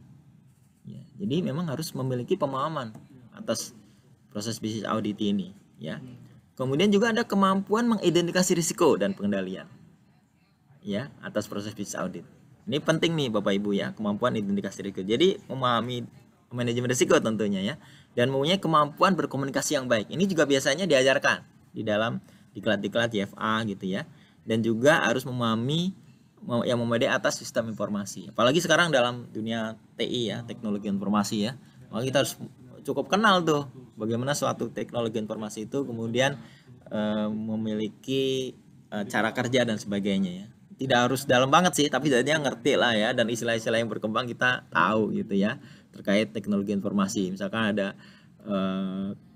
Ya, jadi memang harus memiliki pemahaman atas proses bisnis audit ini. Ya. Kemudian juga ada kemampuan mengidentifikasi risiko dan pengendalian. Ya, atas proses bisnis audit. Ini penting nih Bapak Ibu ya, kemampuan identifikasi risiko. Jadi memahami manajemen risiko tentunya ya dan mempunyai kemampuan berkomunikasi yang baik. Ini juga biasanya diajarkan di dalam diklat-diklat YFA gitu ya. Dan juga harus memahami yang memadai atas sistem informasi. Apalagi sekarang dalam dunia TI ya, teknologi informasi ya. Maka kita harus cukup kenal tuh bagaimana suatu teknologi informasi itu kemudian e, memiliki e, cara kerja dan sebagainya ya. Tidak harus dalam banget sih, tapi jadinya ngerti lah ya dan istilah-istilah yang berkembang kita tahu gitu ya terkait teknologi informasi. Misalkan ada e,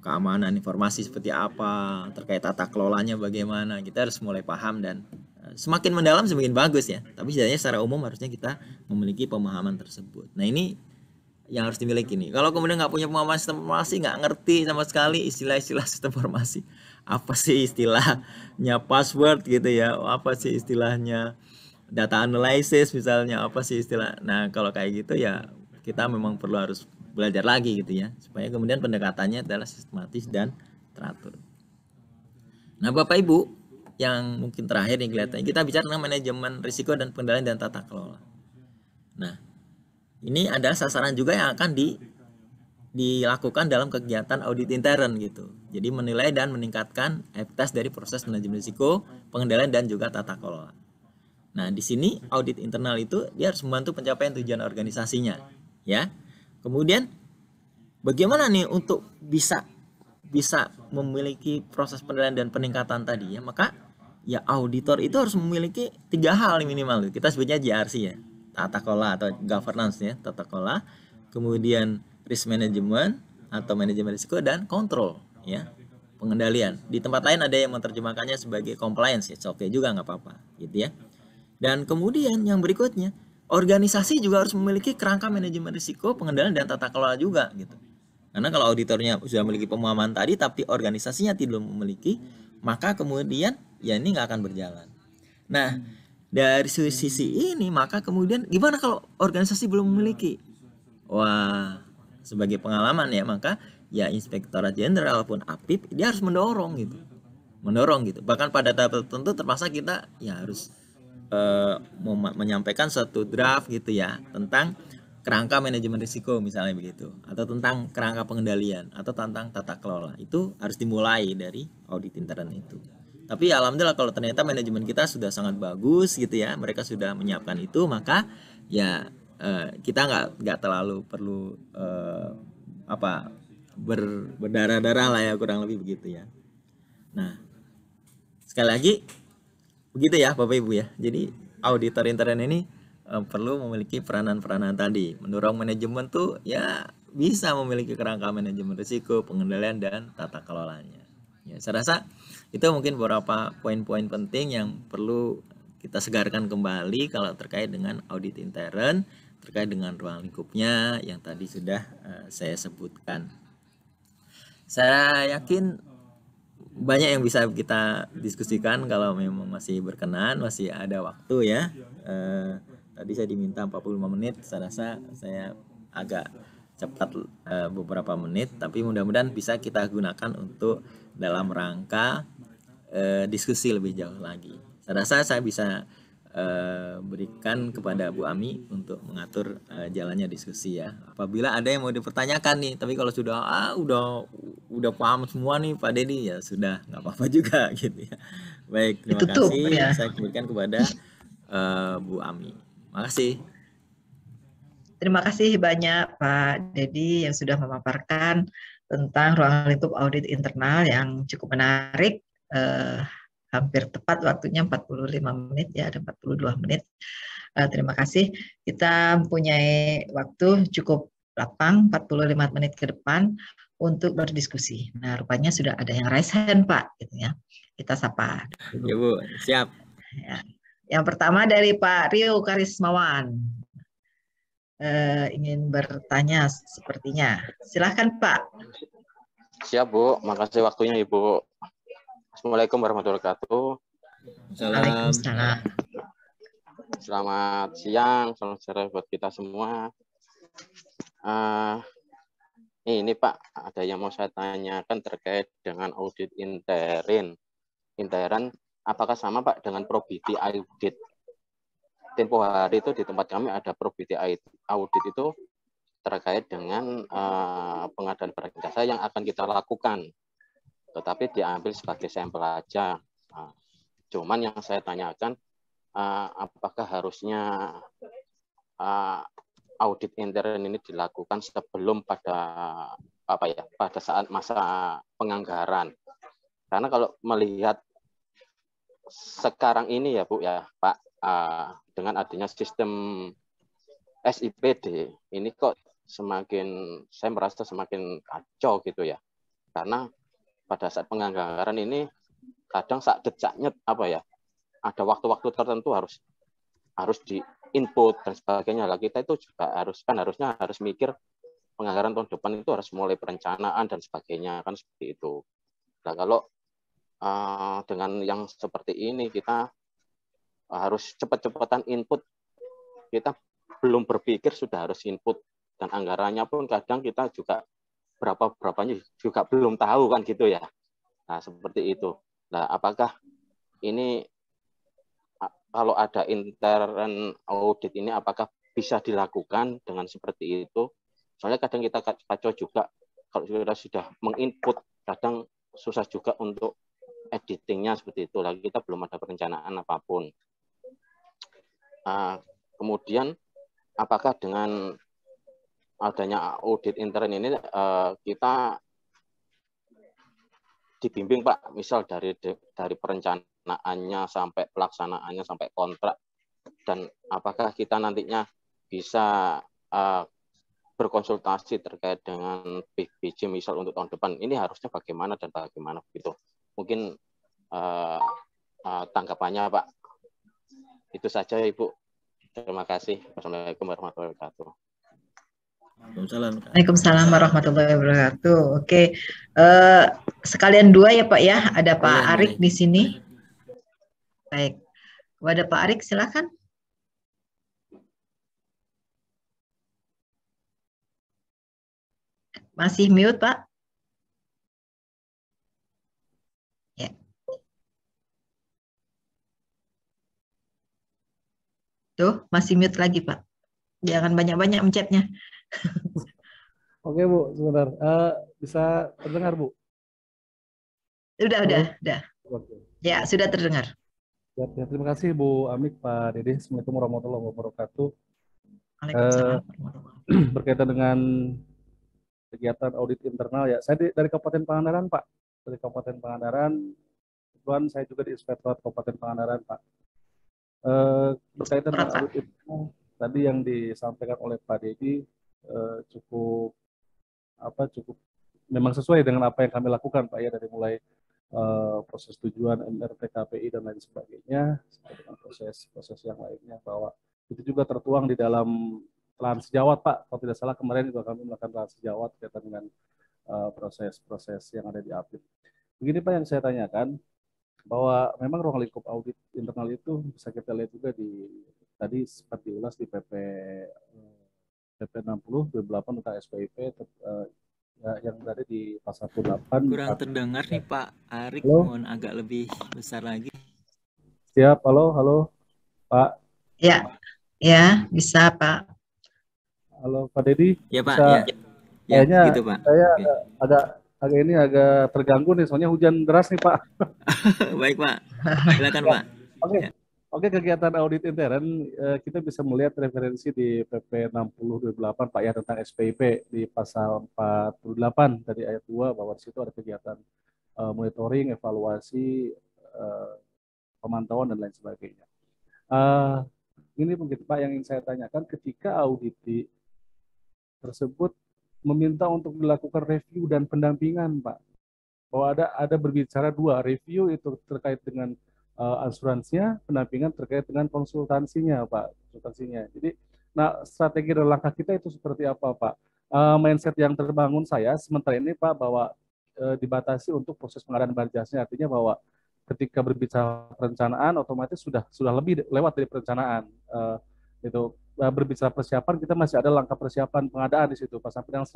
keamanan informasi seperti apa, terkait tata kelolanya bagaimana. Kita harus mulai paham dan semakin mendalam semakin bagus ya tapi sebenarnya secara umum harusnya kita memiliki pemahaman tersebut nah ini yang harus dimiliki nih kalau kemudian nggak punya pemahaman sistem informasi nggak ngerti sama sekali istilah-istilah sistem informasi apa sih istilahnya password gitu ya apa sih istilahnya data analysis misalnya apa sih istilah nah kalau kayak gitu ya kita memang perlu harus belajar lagi gitu ya supaya kemudian pendekatannya adalah sistematis dan teratur nah bapak ibu yang mungkin terakhir yang kelihatannya kita bicara tentang manajemen risiko dan pengendalian dan tata kelola. Nah, ini adalah sasaran juga yang akan di dilakukan dalam kegiatan audit intern gitu. Jadi menilai dan meningkatkan efektivitas dari proses manajemen risiko, pengendalian dan juga tata kelola. Nah, di sini audit internal itu dia harus membantu pencapaian tujuan organisasinya, ya. Kemudian bagaimana nih untuk bisa bisa memiliki proses pengendalian dan peningkatan tadi ya, maka ya auditor itu harus memiliki tiga hal minimal kita sebutnya JRC ya tata kelola atau governance ya tata kelola kemudian risk management atau manajemen risiko dan kontrol ya pengendalian di tempat lain ada yang menerjemahkannya sebagai compliance ya oke okay juga nggak apa-apa gitu ya dan kemudian yang berikutnya organisasi juga harus memiliki kerangka manajemen risiko pengendalian dan tata kelola juga gitu karena kalau auditornya sudah memiliki pemahaman tadi tapi organisasinya tidak memiliki maka kemudian ya ini nggak akan berjalan. Nah, hmm. dari sisi ini maka kemudian gimana kalau organisasi belum memiliki? Wah, sebagai pengalaman ya maka ya Inspektorat Jenderal pun APIP dia harus mendorong gitu. Mendorong gitu. Bahkan pada tahap tertentu terpaksa kita ya harus uh, menyampaikan satu draft gitu ya tentang kerangka manajemen risiko misalnya begitu atau tentang kerangka pengendalian atau tentang tata kelola itu harus dimulai dari audit intern itu. Tapi alhamdulillah kalau ternyata manajemen kita sudah sangat bagus gitu ya, mereka sudah menyiapkan itu, maka ya eh, kita nggak nggak terlalu perlu eh, apa ber, berdarah-darah lah ya kurang lebih begitu ya. Nah sekali lagi begitu ya bapak ibu ya. Jadi auditor intern ini eh, perlu memiliki peranan-peranan tadi. Mendorong manajemen tuh ya bisa memiliki kerangka manajemen risiko, pengendalian dan tata kelolanya. Ya, saya rasa itu mungkin beberapa poin-poin penting yang perlu kita segarkan kembali kalau terkait dengan audit intern terkait dengan ruang lingkupnya yang tadi sudah eh, saya sebutkan. Saya yakin banyak yang bisa kita diskusikan kalau memang masih berkenan, masih ada waktu ya. Eh, tadi saya diminta 45 menit, saya rasa saya agak cepat eh, beberapa menit, tapi mudah-mudahan bisa kita gunakan untuk dalam rangka Eh, diskusi lebih jauh lagi. Saya rasa saya bisa eh, berikan kepada Bu Ami untuk mengatur eh, jalannya diskusi ya. Apabila ada yang mau dipertanyakan nih, tapi kalau sudah ah udah udah paham semua nih Pak Dedi ya sudah nggak apa-apa juga gitu ya. Baik, terima Itu kasih. Ya. Saya berikan kepada uh, Bu Ami. Makasih. Terima kasih banyak Pak Dedi yang sudah memaparkan tentang ruang lingkup audit internal yang cukup menarik eh, hampir tepat waktunya 45 menit ya, ada 42 menit. Eh, terima kasih. Kita mempunyai waktu cukup lapang 45 menit ke depan untuk berdiskusi. Nah, rupanya sudah ada yang raise hand, Pak, gitu ya. Kita sapa dulu. Ya, Bu. Siap. Ya. Yang pertama dari Pak Rio Karismawan. Uh, ingin bertanya sepertinya. Silahkan Pak. Siap Bu, makasih waktunya Ibu. Assalamualaikum warahmatullahi wabarakatuh. Assalamualaikum. Selamat siang, salam sejahtera buat kita semua. Uh, ini Pak, ada yang mau saya tanyakan terkait dengan audit interin. Interin, apakah sama Pak dengan probity audit? Tempo hari itu di tempat kami ada probity audit itu terkait dengan uh, pengadaan barang jasa yang akan kita lakukan tetapi diambil sebagai sampel aja. Nah, cuman yang saya tanyakan, uh, apakah harusnya uh, audit intern ini dilakukan sebelum pada apa ya pada saat masa penganggaran? Karena kalau melihat sekarang ini ya Bu ya Pak eh, dengan adanya sistem SIPD ini kok semakin saya merasa semakin kacau gitu ya karena pada saat penganggaran ini kadang saat decaknya apa ya ada waktu-waktu tertentu harus harus di input dan sebagainya lah kita itu juga harus kan harusnya harus mikir penganggaran tahun depan itu harus mulai perencanaan dan sebagainya kan seperti itu. Nah kalau uh, dengan yang seperti ini kita harus cepat-cepatan input kita belum berpikir sudah harus input dan anggarannya pun kadang kita juga berapa berapanya juga belum tahu kan gitu ya. Nah seperti itu. Nah apakah ini kalau ada intern audit ini apakah bisa dilakukan dengan seperti itu? Soalnya kadang kita kacau juga kalau sudah sudah menginput kadang susah juga untuk editingnya seperti itu. Lagi kita belum ada perencanaan apapun. nah, kemudian apakah dengan adanya audit intern ini uh, kita dibimbing Pak, misal dari dari perencanaannya sampai pelaksanaannya sampai kontrak dan apakah kita nantinya bisa uh, berkonsultasi terkait dengan BPJ misal untuk tahun depan ini harusnya bagaimana dan bagaimana begitu. Mungkin uh, uh, tanggapannya Pak. Itu saja Ibu. Terima kasih. assalamualaikum warahmatullahi wabarakatuh. Waalaikumsalam. warahmatullahi wabarakatuh. Oke, uh, sekalian dua ya Pak ya. Ada Pak ya, Arik di sini. Baik. Wadah Pak Arik silakan. Masih mute Pak? Ya. Tuh, masih mute lagi Pak. Jangan banyak-banyak mencetnya. Oke Bu, sebentar. Uh, bisa terdengar Bu? Sudah, sudah, sudah. Ya, sudah terdengar. Ya, ya, terima kasih Bu Amik, Pak Dede. Assalamualaikum warahmatullahi wabarakatuh. uh, Berkaitan dengan kegiatan audit internal ya. Saya di, dari Kabupaten Pangandaran Pak. Dari Kabupaten Pangandaran. Kebetulan saya juga di Inspektorat Kabupaten Pangandaran Pak. Uh, berkaitan Berapa? dengan audit internal, tadi yang disampaikan oleh Pak Dedi Eh, cukup apa cukup memang sesuai dengan apa yang kami lakukan Pak ya dari mulai uh, proses tujuan MRTKPI dan lain sebagainya sampai dengan proses-proses yang lainnya bahwa itu juga tertuang di dalam sejawat Pak kalau tidak salah kemarin juga kami melakukan sejawat kaitan dengan eh, proses-proses uh, yang ada di APIP. Begini Pak yang saya tanyakan bahwa memang ruang lingkup audit internal itu bisa kita lihat juga di tadi sempat diulas di PP PP60 28 tentang SPIP uh, yang berada di pasal delapan Kurang terdengar nih Pak Arik, mohon agak lebih besar lagi. Siap, halo, halo Pak. Ya, ya bisa Pak. Halo Pak Dedi. Ya Pak. Bisa, ya. ya, gitu, Pak. saya okay. agak agak ini agak terganggu nih, soalnya hujan deras nih Pak. Baik Pak, silakan ya. Pak. Oke, okay. Ya. Oke, kegiatan audit intern eh, kita bisa melihat referensi di PP 60 2008 Pak ya tentang SPIP di pasal 48 dari ayat 2 bahwa di situ ada kegiatan eh, monitoring, evaluasi, eh, pemantauan dan lain sebagainya. ini mungkin Pak yang ingin saya tanyakan ketika audit tersebut meminta untuk melakukan review dan pendampingan, Pak. Bahwa ada ada berbicara dua, review itu terkait dengan uh, asuransinya, pendampingan terkait dengan konsultansinya, Pak. Konsultansinya. Jadi, nah strategi dan langkah kita itu seperti apa, Pak? Uh, mindset yang terbangun saya sementara ini, Pak, bahwa uh, dibatasi untuk proses pengadaan barjasnya, artinya bahwa ketika berbicara perencanaan, otomatis sudah sudah lebih lewat dari perencanaan. Uh, itu nah, berbicara persiapan, kita masih ada langkah persiapan pengadaan di situ, Pak, sampai dengan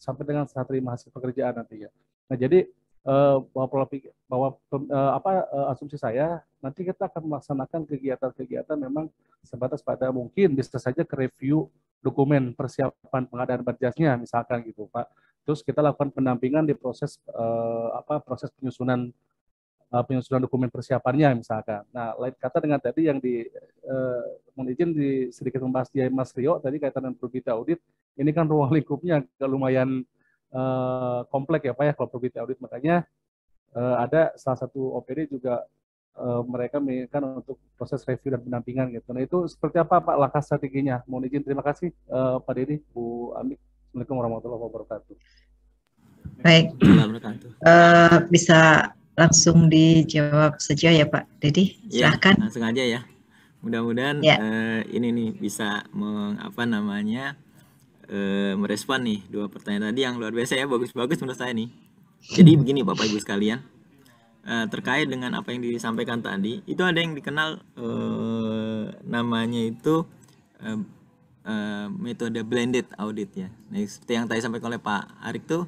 sampai dengan saat terima hasil pekerjaan nantinya. Nah, jadi Eh, bahwa pola pikir bahwa eh, apa eh, asumsi saya nanti kita akan melaksanakan kegiatan-kegiatan memang sebatas pada mungkin bisa saja ke review dokumen persiapan pengadaan berjasnya misalkan gitu Pak. Terus kita lakukan pendampingan di proses eh, apa proses penyusunan eh, penyusunan dokumen persiapannya misalkan. Nah, lain kata dengan tadi yang di eh, mohon izin di sedikit membahas di Mas Rio tadi kaitan dengan Prubita Audit, ini kan ruang lingkupnya agak lumayan uh, komplek ya Pak ya kalau probability audit makanya uh, ada salah satu OPD juga uh, mereka menginginkan untuk proses review dan pendampingan gitu. Nah itu seperti apa Pak langkah strateginya? Mohon izin terima kasih uh, Pak Dedi, Bu Amik. Assalamualaikum warahmatullahi wabarakatuh. Baik, uh, bisa langsung dijawab saja ya Pak Dedi. Iya, Silahkan. Ya, langsung aja ya. Mudah-mudahan ya. Uh, ini nih bisa mengapa namanya e, merespon nih dua pertanyaan tadi yang luar biasa ya bagus-bagus menurut saya nih. Jadi begini Bapak Ibu sekalian e, terkait dengan apa yang disampaikan tadi itu ada yang dikenal e, namanya itu e, e, metode blended audit ya. Nah, seperti yang tadi sampaikan oleh Pak Arik tuh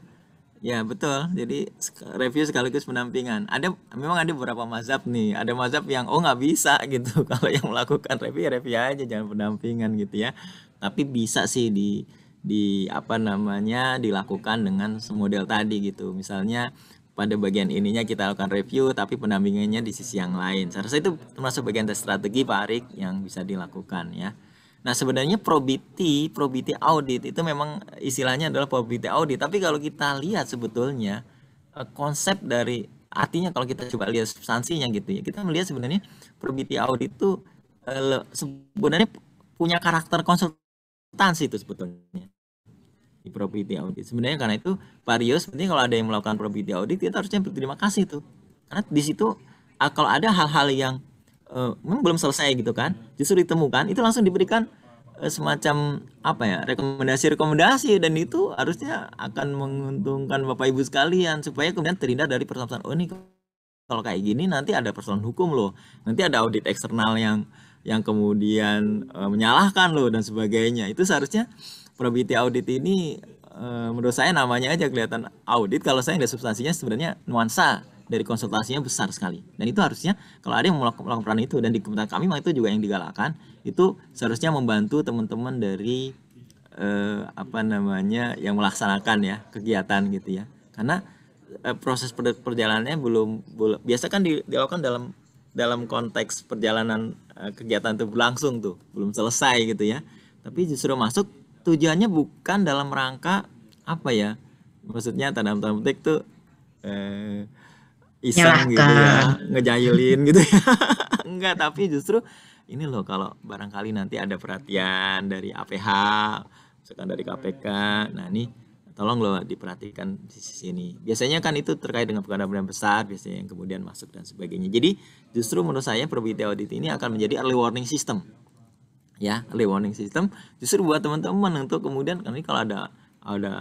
Ya betul. Jadi review sekaligus pendampingan. Ada memang ada beberapa mazhab nih. Ada mazhab yang oh nggak bisa gitu. Kalau yang melakukan review ya review aja jangan pendampingan gitu ya. Tapi bisa sih di di apa namanya dilakukan dengan model tadi gitu misalnya pada bagian ininya kita lakukan review tapi pendampingannya di sisi yang lain saya rasa itu termasuk bagian dari strategi Pak Arik yang bisa dilakukan ya nah sebenarnya probity probity audit itu memang istilahnya adalah probity audit tapi kalau kita lihat sebetulnya eh, konsep dari artinya kalau kita coba lihat substansinya gitu ya kita melihat sebenarnya probity audit itu eh, sebenarnya punya karakter konsultansi itu sebetulnya di property audit. Sebenarnya karena itu Pak Rio sebenarnya kalau ada yang melakukan property audit kita harusnya berterima kasih tuh. Karena di situ kalau ada hal-hal yang uh, memang belum selesai gitu kan, justru ditemukan itu langsung diberikan uh, semacam apa ya rekomendasi-rekomendasi dan itu harusnya akan menguntungkan bapak ibu sekalian supaya kemudian terhindar dari persoalan oh ini kalau kayak gini nanti ada persoalan hukum loh, nanti ada audit eksternal yang yang kemudian uh, menyalahkan loh dan sebagainya itu seharusnya probity audit ini uh, menurut saya namanya aja kelihatan audit kalau saya nggak substansinya sebenarnya nuansa dari konsultasinya besar sekali dan itu harusnya kalau ada yang melakukan peran itu dan di kementerian kami itu juga yang digalakkan itu seharusnya membantu teman-teman dari eh, apa namanya yang melaksanakan ya kegiatan gitu ya karena eh, proses per perjalanannya belum, belum biasa kan dilakukan dalam dalam konteks perjalanan eh, kegiatan itu berlangsung tuh belum selesai gitu ya tapi justru masuk tujuannya bukan dalam rangka apa ya maksudnya tanam-tanam petik tuh eh, iseng Nyalahkan. gitu ya ngejayulin gitu ya enggak tapi justru ini loh kalau barangkali nanti ada perhatian dari APH misalkan dari KPK nah ini tolong loh diperhatikan di sisi ini biasanya kan itu terkait dengan perkara-perkara besar biasanya yang kemudian masuk dan sebagainya jadi justru menurut saya probability audit ini akan menjadi early warning system ya early warning system justru buat teman-teman untuk kemudian karena kalau ada ada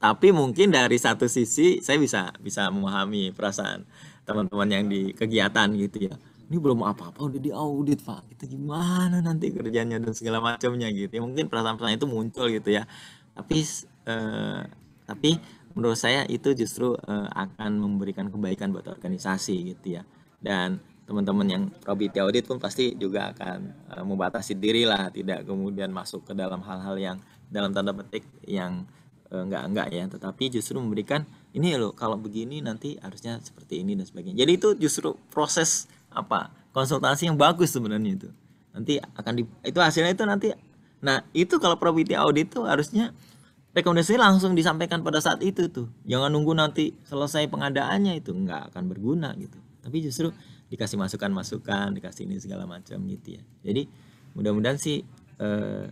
tapi mungkin dari satu sisi saya bisa bisa memahami perasaan teman-teman yang di kegiatan gitu ya ini belum apa-apa udah diaudit pak itu gimana nanti kerjanya dan segala macamnya gitu ya mungkin perasaan-perasaan itu muncul gitu ya tapi eh, tapi menurut saya itu justru eh, akan memberikan kebaikan buat organisasi gitu ya dan teman-teman yang probity audit pun pasti juga akan uh, membatasi diri lah tidak kemudian masuk ke dalam hal-hal yang dalam tanda petik yang enggak eh, enggak enggak ya tetapi justru memberikan ini loh kalau begini nanti harusnya seperti ini dan sebagainya jadi itu justru proses apa konsultasi yang bagus sebenarnya itu nanti akan di, itu hasilnya itu nanti nah itu kalau probity audit itu harusnya rekomendasi langsung disampaikan pada saat itu tuh jangan nunggu nanti selesai pengadaannya itu enggak akan berguna gitu tapi justru dikasih masukan-masukan dikasih ini segala macam gitu ya jadi mudah-mudahan sih eh,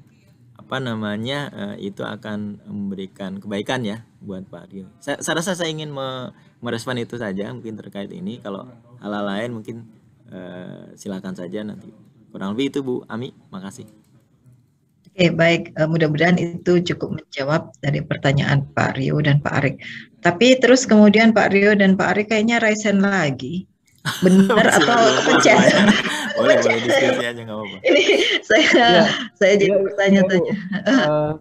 apa namanya eh, itu akan memberikan kebaikan ya buat Pak Rio. saya, saya rasa saya ingin me merespon itu saja mungkin terkait ini kalau hal-hal lain mungkin eh, silakan saja nanti kurang lebih itu Bu Ami makasih Oke, baik. Eh, mudah-mudahan itu cukup menjawab dari pertanyaan Pak Rio dan Pak Arik. Tapi terus kemudian Pak Rio dan Pak Arik kayaknya raisen lagi benar atau pencet. boleh, boleh diskusi aja nggak apa-apa. Ini saya ya, saya jadi iya, iya, bertanya-tanya. Uh,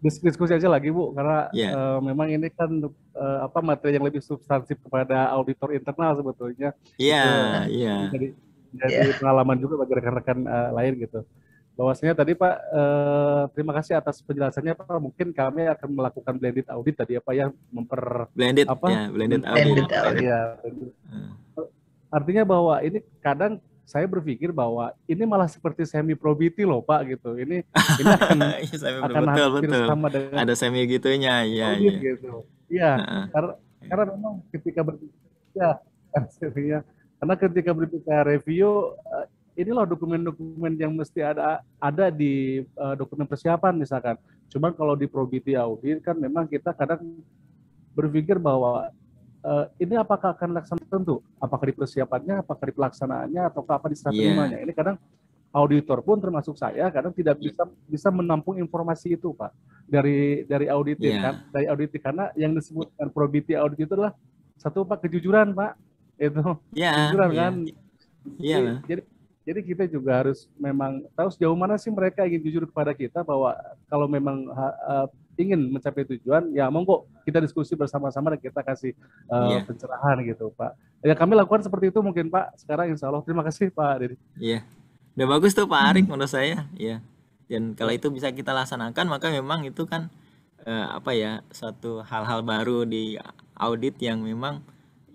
diskusi aja lagi Bu karena ya. uh, memang ini kan uh, apa materi yang lebih substansif kepada auditor internal sebetulnya. Iya, gitu. iya. Jadi jadi iya. pengalaman juga bagi rekan-rekan uh, lain gitu bahwasanya tadi Pak eh, terima kasih atas penjelasannya Pak mungkin kami akan melakukan blended audit tadi apa ya, yang memper blended apa ya, blended hmm. audit, blended audit. Ya, ya. Hmm. artinya bahwa ini kadang saya berpikir bahwa ini malah seperti semi probity loh Pak gitu. Ini ini akan, iya, akan betul, betul. sama dengan ada semi gitunya ya. Iya. Gitu. Ya, uh karena, karena memang ketika berpikir ya, karena ketika berpikir review eh, inilah dokumen-dokumen yang mesti ada ada di uh, dokumen persiapan misalkan. Cuman kalau di probity audit kan memang kita kadang berpikir bahwa uh, ini apakah akan laksana tentu, apakah di persiapannya, apakah di pelaksanaannya, atau apa di serah Yeah. Ini kadang auditor pun termasuk saya kadang tidak iya. bisa bisa menampung informasi itu pak dari dari audit yeah. kan dari audit karena yang disebutkan probity audit itu adalah satu pak kejujuran pak itu yeah, kejujuran yeah. kan yeah. Jadi, jadi jadi kita juga harus memang tahu sejauh mana sih mereka ingin jujur kepada kita bahwa kalau memang uh, ingin mencapai tujuan, ya monggo kita diskusi bersama-sama dan kita kasih uh, eh, yeah. pencerahan gitu, Pak. Ya kami lakukan seperti itu mungkin, Pak. Sekarang Insya Allah. Terima kasih, Pak Dedi. Iya, yeah. udah bagus tuh Pak Arik hmm. menurut saya. Iya. Yeah. Dan kalau iya. itu bisa kita laksanakan, maka memang itu kan uh, apa ya satu hal-hal baru di audit yang memang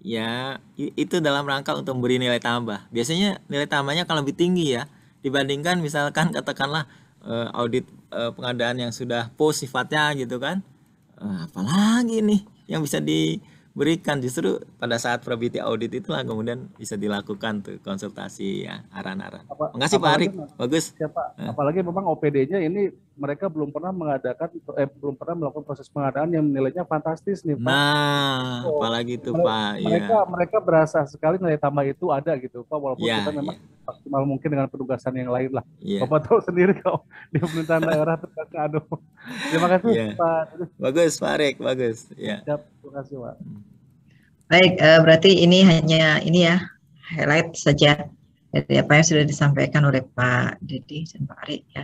ya itu dalam rangka untuk memberi nilai tambah. Biasanya nilai tambahnya akan lebih tinggi ya dibandingkan misalkan katakanlah eh, audit eh, pengadaan yang sudah post sifatnya gitu kan. Eh, apalagi nih yang bisa di berikan justru pada saat probity audit itulah kemudian bisa dilakukan tuh konsultasi ya aran-aran. Makasih Pak Arik, bagus. Siapa? Ya, apalagi memang OPD-nya ini mereka belum pernah mengadakan eh belum pernah melakukan proses pengadaan yang nilainya fantastis nih Pak. Nah, oh, apalagi itu iya. mereka, Pak. ya. mereka berasa sekali nilai tambah itu ada gitu Pak walaupun ya, kita memang ya maksimal mungkin dengan penugasan yang lain lah. Yeah. Bapak tahu sendiri kalau di pemerintahan daerah terkadang aduh. Terima kasih yeah. Pak. Bagus Pak Rek, bagus. Ya. Siap. Terima kasih, Pak. Baik, uh, berarti ini hanya ini ya highlight saja dari apa yang sudah disampaikan oleh Pak Dedi dan Pak Ari ya.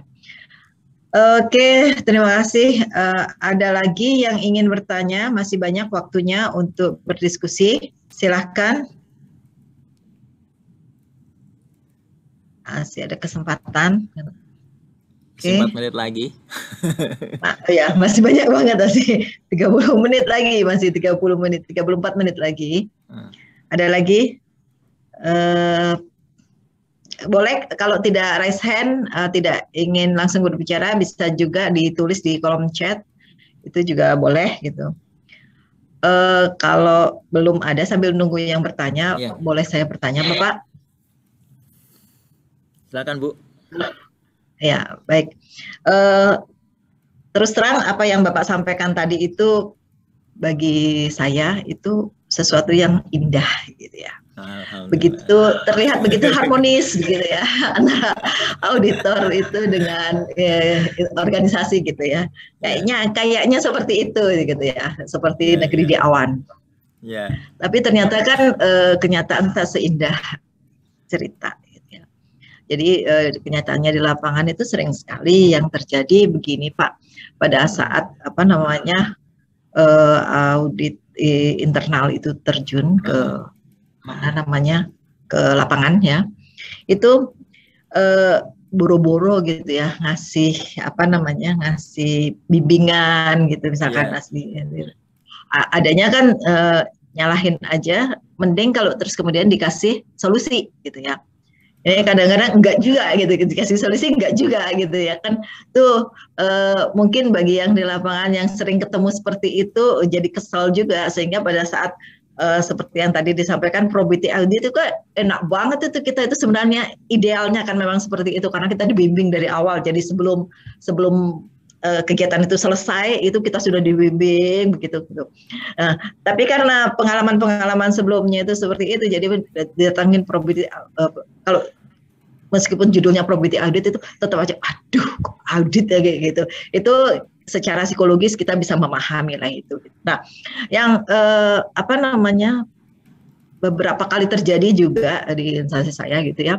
Oke, terima kasih. Uh, ada lagi yang ingin bertanya? Masih banyak waktunya untuk berdiskusi. Silahkan. Ah, masih ada kesempatan masih okay. 4 menit lagi. Ah, ya, masih banyak banget masih 30 menit lagi, masih 30 menit, 34 menit lagi. Hmm. Ada lagi? Uh, boleh kalau tidak raise hand, uh, tidak ingin langsung berbicara bisa juga ditulis di kolom chat. Itu juga boleh gitu. Uh, kalau belum ada sambil nunggu yang bertanya, yeah. boleh saya bertanya, Bapak? Silakan, Bu. Nah, Ya, baik. Uh, terus terang apa yang Bapak sampaikan tadi itu bagi saya itu sesuatu yang indah gitu ya. Begitu terlihat begitu harmonis gitu ya antara auditor itu dengan eh, organisasi gitu ya. Kayaknya kayaknya seperti itu gitu ya, seperti ya, ya. negeri di awan. Yeah. Tapi ternyata kan eh, kenyataan tak seindah cerita jadi uh, kenyataannya di lapangan itu sering sekali yang terjadi begini Pak. Pada saat apa namanya uh, audit eh, internal itu terjun ke mana namanya ke lapangan ya, itu eh, boro-boro gitu ya ngasih apa namanya ngasih bimbingan gitu misalkan yeah. asli adanya kan uh, nyalahin aja mending kalau terus kemudian dikasih solusi gitu ya ini eh, kadang-kadang enggak juga gitu dikasih solusi enggak juga gitu ya kan tuh e, mungkin bagi yang di lapangan yang sering ketemu seperti itu jadi kesel juga sehingga pada saat e, seperti yang tadi disampaikan probity audit itu kan enak banget itu kita itu sebenarnya idealnya kan memang seperti itu karena kita dibimbing dari awal jadi sebelum sebelum Eh, kegiatan itu selesai itu kita sudah dibimbing begitu gitu. Nah, tapi karena pengalaman-pengalaman sebelumnya itu seperti itu jadi datangin probity. uh, eh, kalau meskipun judulnya probity audit itu tetap aja aduh audit ya kayak gitu. Itu secara psikologis kita bisa memahami lah itu. Nah, yang uh, apa namanya beberapa kali terjadi juga di instansi saya gitu ya.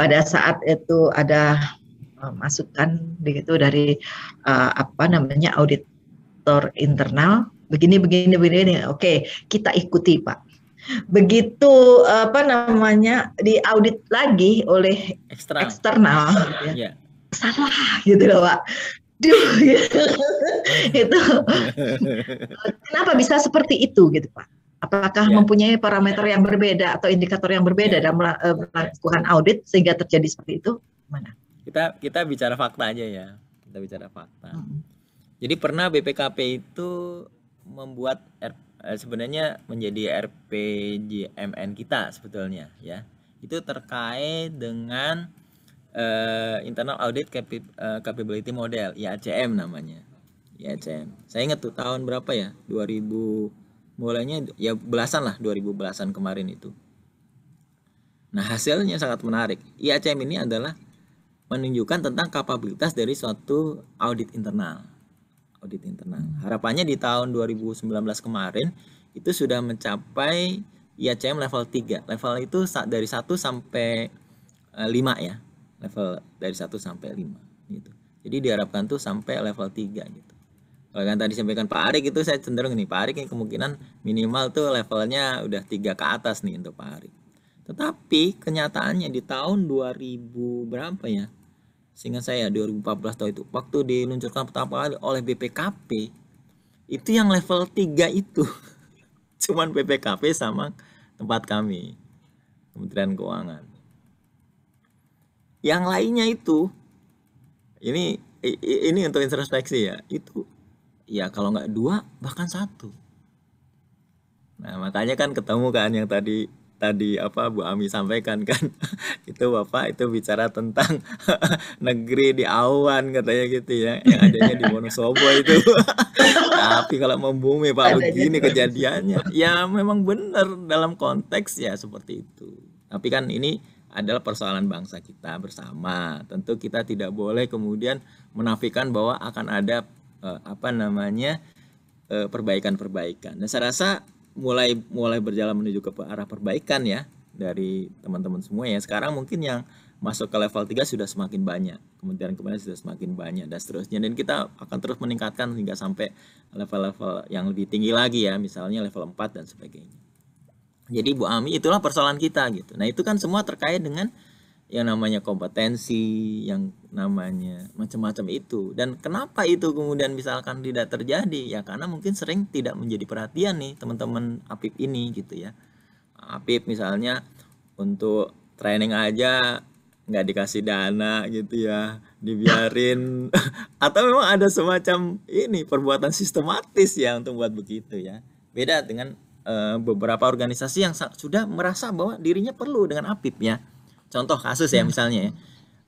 Pada saat itu ada masukkan eh, masukan begitu dari uh, apa namanya auditor internal begini begini begini oke kita ikuti pak begitu apa namanya diaudit lagi oleh Extra. eksternal gitu ya. yeah. salah gitu loh pak Duh, gitu. itu kenapa bisa seperti itu gitu pak apakah yeah. mempunyai parameter yang berbeda atau indikator yang berbeda yeah. dalam eh, melakukan audit sehingga terjadi seperti itu mana kita kita bicara fakta aja ya kita bicara fakta hmm. jadi pernah BPKP itu membuat R, eh, sebenarnya menjadi RPJMN kita sebetulnya ya itu terkait dengan uh, internal audit Cap uh, eh, capability model IACM namanya IACM saya ingat tuh tahun berapa ya 2000 mulainya ya belasan lah 2000 belasan kemarin itu nah hasilnya sangat menarik IACM ini adalah menunjukkan tentang kapabilitas dari suatu audit internal. Audit internal. Harapannya di tahun 2019 kemarin itu sudah mencapai IACM level 3. Level itu dari 1 sampai 5 eh, ya. Level dari 1 sampai 5 gitu. Jadi diharapkan tuh sampai level 3 gitu. Kalau yang tadi sampaikan Pak Arik itu saya cenderung nih Pak Arik ini kemungkinan minimal tuh levelnya udah 3 ke atas nih untuk Pak Arik. Tetapi kenyataannya di tahun 2000 berapa ya? sehingga saya 2014 tahun itu waktu diluncurkan pertama kali oleh BPKP itu yang level 3 itu cuman BPKP sama tempat kami Kementerian Keuangan yang lainnya itu ini ini untuk introspeksi ya itu ya kalau nggak dua bahkan satu nah makanya kan ketemu kan yang tadi tadi apa Bu Ami sampaikan kan itu bapak itu bicara tentang negeri di awan katanya gitu ya yang adanya di Wonosobo itu tapi kalau membumi Pak begini gitu. kejadiannya ya memang benar dalam konteks ya seperti itu tapi kan ini adalah persoalan bangsa kita bersama tentu kita tidak boleh kemudian menafikan bahwa akan ada eh, apa namanya eh, perbaikan-perbaikan eh, dan saya rasa mulai mulai berjalan menuju ke arah perbaikan ya dari teman-teman semua ya. Sekarang mungkin yang masuk ke level 3 sudah semakin banyak. Kemudian kementerian sudah semakin banyak dan seterusnya. Dan kita akan terus meningkatkan hingga sampai level-level yang lebih tinggi lagi ya, misalnya level 4 dan sebagainya. Jadi Bu Ami itulah persoalan kita gitu. Nah, itu kan semua terkait dengan yang namanya kompetensi, yang namanya macam-macam itu. Dan kenapa itu kemudian misalkan tidak terjadi? Ya karena mungkin sering tidak menjadi perhatian nih teman-teman Apip ini gitu ya. Apip misalnya untuk training aja nggak dikasih dana gitu ya, dibiarin atau memang ada semacam ini perbuatan sistematis ya untuk buat begitu ya. Beda dengan eh, beberapa organisasi yang sudah merasa bahwa dirinya perlu dengan Apip ya contoh kasus ya hmm. misalnya ya.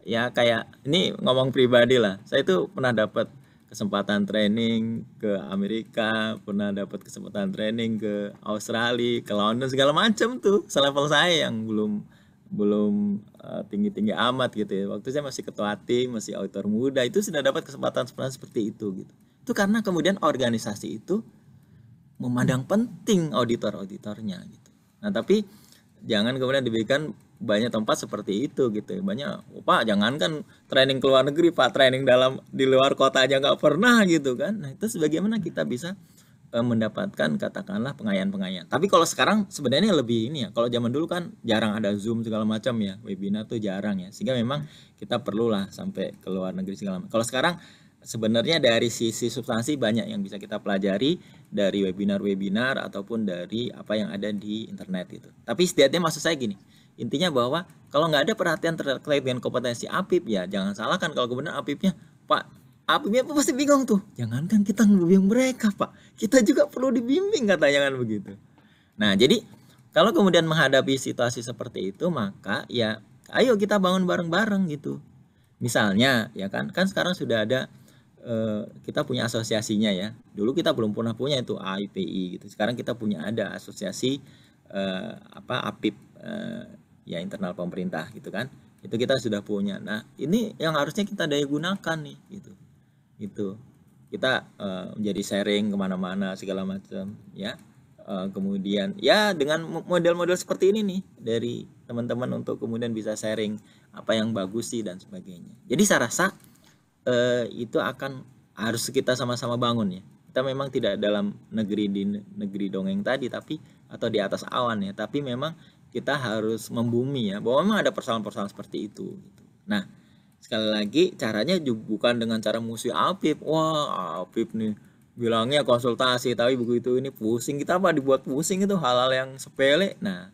ya, kayak ini ngomong pribadi lah saya itu pernah dapat kesempatan training ke Amerika pernah dapat kesempatan training ke Australia ke London segala macam tuh selevel saya yang belum belum uh, eh, tinggi tinggi amat gitu ya waktu saya masih ketua tim masih auditor muda itu sudah dapat kesempatan seperti itu gitu itu karena kemudian organisasi itu memandang penting auditor auditornya gitu nah tapi jangan kemudian diberikan banyak tempat seperti itu gitu banyak oh, pak jangankan training ke luar negeri pak training dalam di luar kota aja nggak pernah gitu kan nah itu sebagaimana kita bisa eh, mendapatkan katakanlah pengayaan pengayaan tapi kalau sekarang sebenarnya lebih ini ya kalau zaman dulu kan jarang ada zoom segala macam ya webinar tuh jarang ya sehingga memang kita perlulah sampai ke luar negeri segala macam kalau sekarang sebenarnya dari sisi substansi banyak yang bisa kita pelajari dari webinar-webinar ataupun dari apa yang ada di internet itu. Tapi setidaknya maksud saya gini, Intinya bahwa kalau nggak ada perhatian terkait dengan kompetensi Apip ya jangan salahkan kalau kemudian Apipnya Pak Apipnya pasti bingung tuh. Jangankan kita ngebimbing mereka Pak, kita juga perlu dibimbing katanya kan begitu. Nah jadi kalau kemudian menghadapi situasi seperti itu maka ya ayo kita bangun bareng-bareng gitu. Misalnya ya kan kan sekarang sudah ada eh, kita punya asosiasinya ya. Dulu kita belum pernah punya itu AIPI gitu. Sekarang kita punya ada asosiasi eh, apa APIP eh, ya internal pemerintah gitu kan itu kita sudah punya nah ini yang harusnya kita daya gunakan nih gitu itu kita uh, eh, menjadi sharing kemana-mana segala macam ya uh, kemudian ya dengan model-model seperti ini nih dari teman-teman untuk kemudian bisa sharing apa yang bagus sih dan sebagainya jadi saya rasa uh, itu akan harus kita sama-sama bangun ya kita memang tidak dalam negeri di negeri dongeng tadi tapi atau di atas awan ya tapi memang kita harus membumi ya bahwa memang ada persoalan-persoalan seperti itu gitu. nah sekali lagi caranya juga bukan dengan cara musuh Apip wah Apip nih bilangnya konsultasi tapi begitu ini pusing kita apa dibuat pusing itu hal-hal yang sepele nah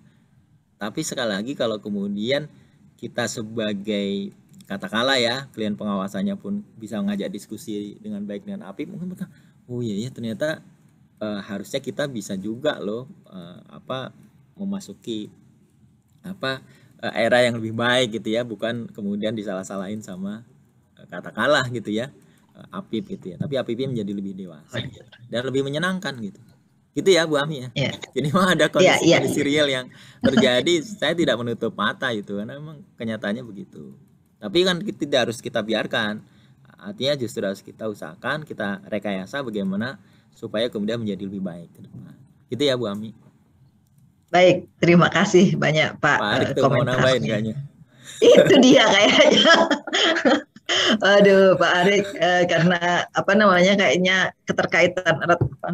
tapi sekali lagi kalau kemudian kita sebagai katakanlah ya klien pengawasannya pun bisa ngajak diskusi dengan baik dengan api mungkin mereka oh iya ya ternyata e, harusnya kita bisa juga loh e, apa memasuki apa eh, era yang lebih baik gitu ya bukan kemudian disalah-salahin sama eh, kata kalah gitu ya eh, Apip gitu ya tapi Apip menjadi lebih dewasa iya. gitu. dan lebih menyenangkan gitu gitu ya Bu Ami ya iya. jadi memang ada iya, kondisi, yeah, yeah. serial yang terjadi saya tidak menutup mata itu karena memang kenyataannya begitu tapi kan kita tidak harus kita biarkan artinya justru harus kita usahakan kita rekayasa bagaimana supaya kemudian menjadi lebih baik ke depan gitu ya Bu Ami Baik, terima kasih banyak Pak eh, mau nambahin kayaknya. Itu dia kayaknya. Aduh Pak Arik, eh, karena apa namanya kayaknya keterkaitan erat apa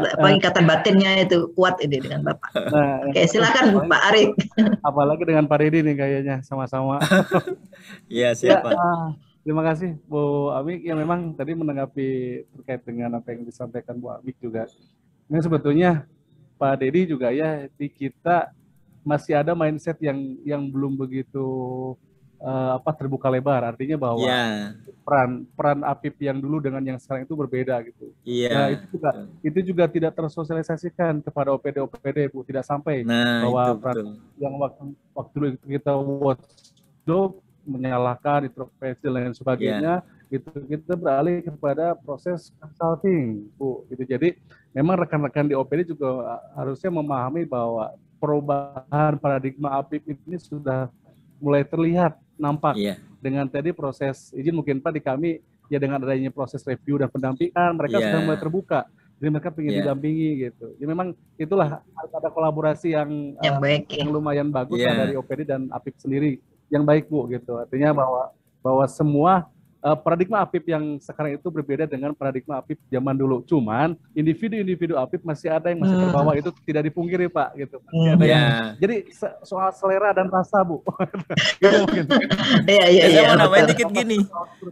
ya, eh. ikatan batinnya itu kuat ini dengan Bapak. Nah, ya. Oke, silakan apalagi, Pak Arik. Apalagi dengan Pak Ridi nih kayaknya sama-sama. Iya, -sama. Ya, siapa? Ya, terima kasih Bu Amik yang memang tadi menanggapi terkait dengan apa yang disampaikan Bu Amik juga. Ini sebetulnya Pak Dedi juga ya di kita masih ada mindset yang yang belum begitu uh, apa terbuka lebar artinya bahwa yeah. peran peran Apip yang dulu dengan yang sekarang itu berbeda gitu. Iya. Yeah. Nah, itu juga itu juga tidak tersosialisasikan kepada OPD OPD Bu tidak sampai nah, bahwa itu, peran betul. yang waktu waktu dulu kita watchdog menyalahkan, introspeksi dan lain sebagainya. Yeah gitu kita beralih kepada proses consulting bu gitu jadi memang rekan-rekan di OPD juga ah, harusnya memahami bahwa perubahan paradigma APIP ini sudah mulai terlihat nampak yeah. dengan tadi proses izin mungkin Pak di kami ya dengan adanya proses review dan pendampingan mereka yeah. sudah mulai terbuka jadi mereka ingin yeah. didampingi gitu jadi ya memang itulah ada kolaborasi yang eh, yang, baik, ya. yang lumayan bagus yeah. Iya. dari OPD dan APIP sendiri yang baik bu gitu artinya bahwa bahwa semua uh, paradigma Apip yang sekarang itu berbeda dengan paradigma Apip zaman dulu. Cuman individu-individu Apip masih ada yang masih hmm. terbawa itu tidak dipungkiri Pak gitu. Masih hmm. ada yeah. yang, iya. jadi soal selera dan rasa Bu. gitu mungkin. Iya iya eh, iya. Saya mau nambahin dikit gini.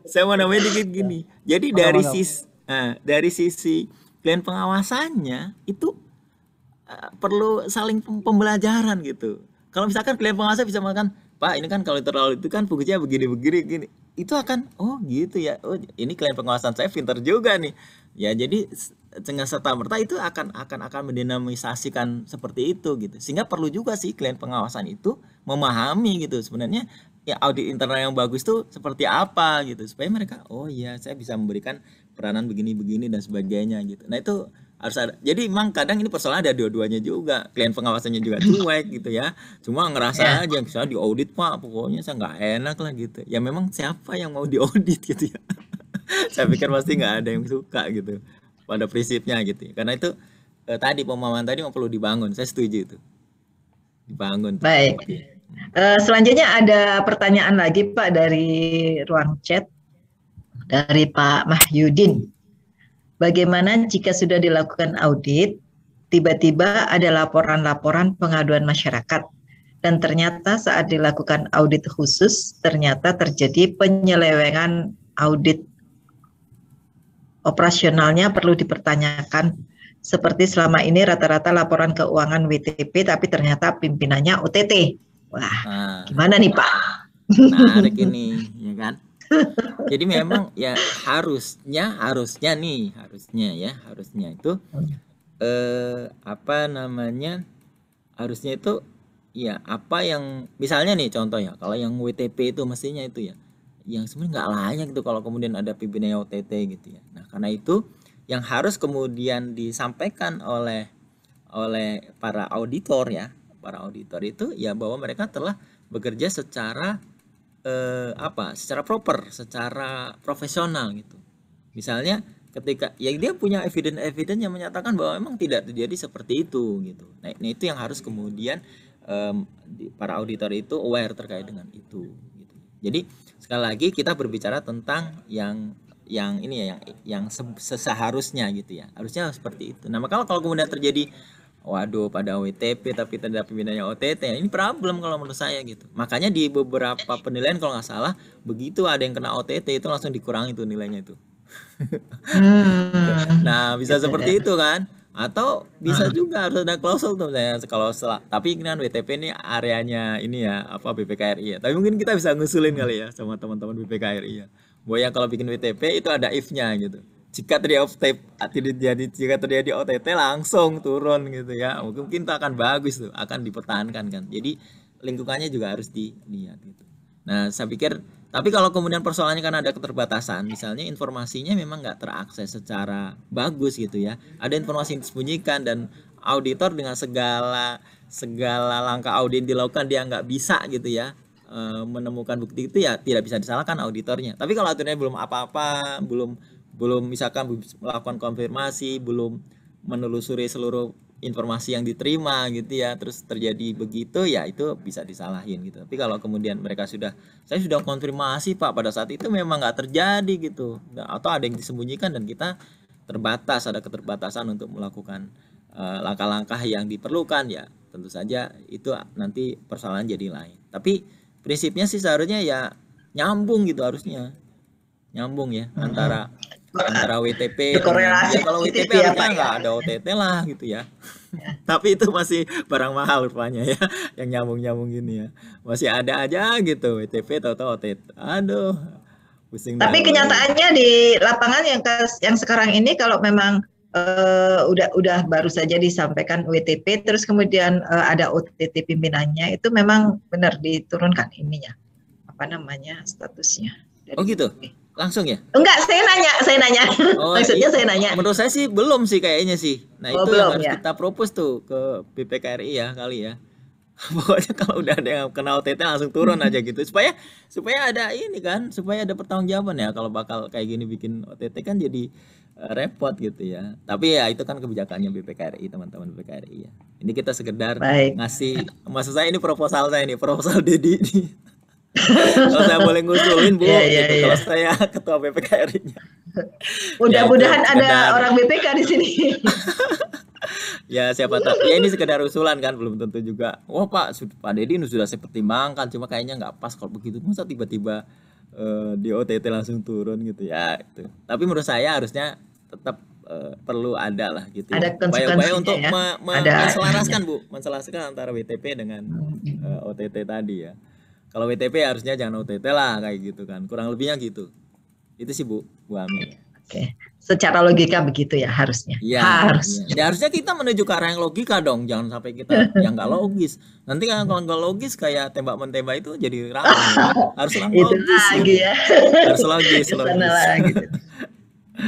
Saya mau nambahin dikit gini. Jadi dari sisi uh, eh, dari sisi klien pengawasannya itu uh, perlu saling pembelajaran gitu. Kalau misalkan klien pengawasan bisa makan Pak, ini kan kalau terlalu itu kan fungsinya begini-begini gini itu akan oh gitu ya oh ini klien pengawasan saya pinter juga nih ya jadi dengan serta merta itu akan akan akan mendinamisasikan seperti itu gitu sehingga perlu juga sih klien pengawasan itu memahami gitu sebenarnya ya audit internal yang bagus tuh seperti apa gitu supaya mereka oh iya saya bisa memberikan peranan begini begini dan sebagainya gitu nah itu harus ada jadi emang kadang ini persoalan ada dua-duanya juga klien pengawasannya juga cuek gitu ya cuma ngerasa yeah. aja misalnya audit pak pokoknya saya nggak enak lah gitu ya memang siapa yang mau di audit gitu ya saya pikir pasti nggak ada yang suka gitu pada prinsipnya gitu ya. karena itu eh, tadi pemahaman tadi mau perlu dibangun saya setuju itu dibangun baik Uh, selanjutnya ada pertanyaan lagi Pak dari ruang chat dari Pak Mahyudin. Bagaimana jika sudah dilakukan audit, tiba-tiba ada laporan-laporan pengaduan masyarakat dan ternyata saat dilakukan audit khusus ternyata terjadi penyelewengan audit operasionalnya perlu dipertanyakan seperti selama ini rata-rata laporan keuangan WTP tapi ternyata pimpinannya OTT wah nah, gimana nih pak menarik ini ya kan jadi memang ya harusnya harusnya nih harusnya ya harusnya itu eh, apa namanya harusnya itu ya apa yang misalnya nih contoh ya kalau yang WTP itu mestinya itu ya yang sebenarnya nggak layak itu kalau kemudian ada pimpinan OTT gitu ya. Nah karena itu yang harus kemudian disampaikan oleh oleh para auditor ya para auditor itu ya bahwa mereka telah bekerja secara eh, apa secara proper secara profesional gitu misalnya ketika ya dia punya evidence evidence yang menyatakan bahwa memang tidak terjadi seperti itu gitu nah, ini nah, itu yang harus kemudian um, para auditor itu aware terkait dengan itu gitu. jadi sekali lagi kita berbicara tentang yang yang ini ya yang yang seharusnya gitu ya harusnya seperti itu nah maka kalau kemudian terjadi waduh pada WTP tapi tidak pimpinannya OTT ini problem kalau menurut saya gitu makanya di beberapa penilaian kalau nggak salah begitu ada yang kena OTT itu langsung dikurangi itu nilainya itu hmm. nah bisa gitu ya. seperti itu kan atau bisa juga harus ada klausul tuh misalnya kalau setelah tapi kan WTP ini areanya ini ya apa BPKRI ya tapi mungkin kita bisa ngusulin kali ya sama teman-teman BPKRI ya boya kalau bikin WTP itu ada if-nya gitu jika terjadi OTT ah, jadi jika terjadi OTT langsung turun gitu ya mungkin mungkin itu akan bagus tuh akan dipertahankan kan jadi lingkungannya juga harus dilihat gitu nah saya pikir tapi kalau kemudian persoalannya kan ada keterbatasan, misalnya informasinya memang nggak terakses secara bagus gitu ya. Ada informasi yang disembunyikan dan auditor dengan segala segala langkah audit dilakukan dia nggak bisa gitu ya eh, menemukan bukti itu ya tidak bisa disalahkan auditornya. Tapi kalau aturannya belum apa-apa, belum belum misalkan melakukan konfirmasi, belum menelusuri seluruh informasi yang diterima gitu ya terus terjadi begitu ya itu bisa disalahin gitu tapi kalau kemudian mereka sudah saya sudah konfirmasi pak pada saat itu memang nggak terjadi gitu atau ada yang disembunyikan dan kita terbatas ada keterbatasan untuk melakukan eh, langkah-langkah yang diperlukan ya tentu saja itu nanti persoalan jadi lain tapi prinsipnya sih seharusnya ya nyambung gitu harusnya nyambung ya -hmm. antara antara WTP ya, korelasi kalau WTP ya, harusnya ya. ada OTT lah gitu ya. Tapi itu masih barang mahal rupanya ya, yang nyambung-nyambung gini ya. Masih ada aja gitu WTP atau OTT. Aduh, pusing. Tapi dahulu. kenyataannya di lapangan yang yang sekarang ini kalau memang uh, udah udah baru saja disampaikan WTP, terus kemudian uh, ada OTT pimpinannya itu memang benar diturunkan ininya apa namanya statusnya. Dari oh gitu. WTP langsung ya? Enggak, saya nanya, saya nanya. Oh, Maksudnya iya. saya nanya. Menurut saya sih belum sih kayaknya sih. Nah, oh, itu belum, yang harus ya? kita propose tuh ke BPKRI ya kali ya. Pokoknya kalau udah ada yang kenal OTT langsung turun aja gitu supaya supaya ada ini kan, supaya ada pertanggungjawaban ya kalau bakal kayak gini bikin OTT kan jadi eh, repot gitu ya. Tapi ya itu kan kebijakannya BPKRI teman-teman BPKRI ya. Ini kita sekedar Baik. ngasih maksud saya ini proposal saya ini proposal Dedi kalau saya boleh ngusulin bu, yeah, yeah, gitu. yeah. kalau saya ketua BPKRI-nya. Mudah-mudahan ya, ada sekedar. orang BPK di sini. ya siapa tahu. Ya ini sekedar usulan kan, belum tentu juga. Wah pak, pak Deddy sudah seperti pertimbangkan, cuma kayaknya nggak pas kalau begitu. Masa tiba-tiba uh, di OTT langsung turun gitu ya. Gitu. Tapi menurut saya harusnya tetap uh, perlu ada lah gitu. Ya. Ada upaya-upaya untuk ya? me me ada, menselaraskan bu, menselaraskan antara WTP dengan uh, eh, OTT tadi ya kalau WTP harusnya jangan OTT lah kayak gitu kan kurang lebihnya gitu itu sih Bu Bu Ami Oke secara logika begitu ya harusnya ya, harus iya. ya. harusnya kita menuju ke arah yang logika dong jangan sampai kita yang nggak logis nanti kalau nggak logis kayak tembak mentembak itu jadi ramai gitu. ya. harus logis lagi ya harus logis, logis.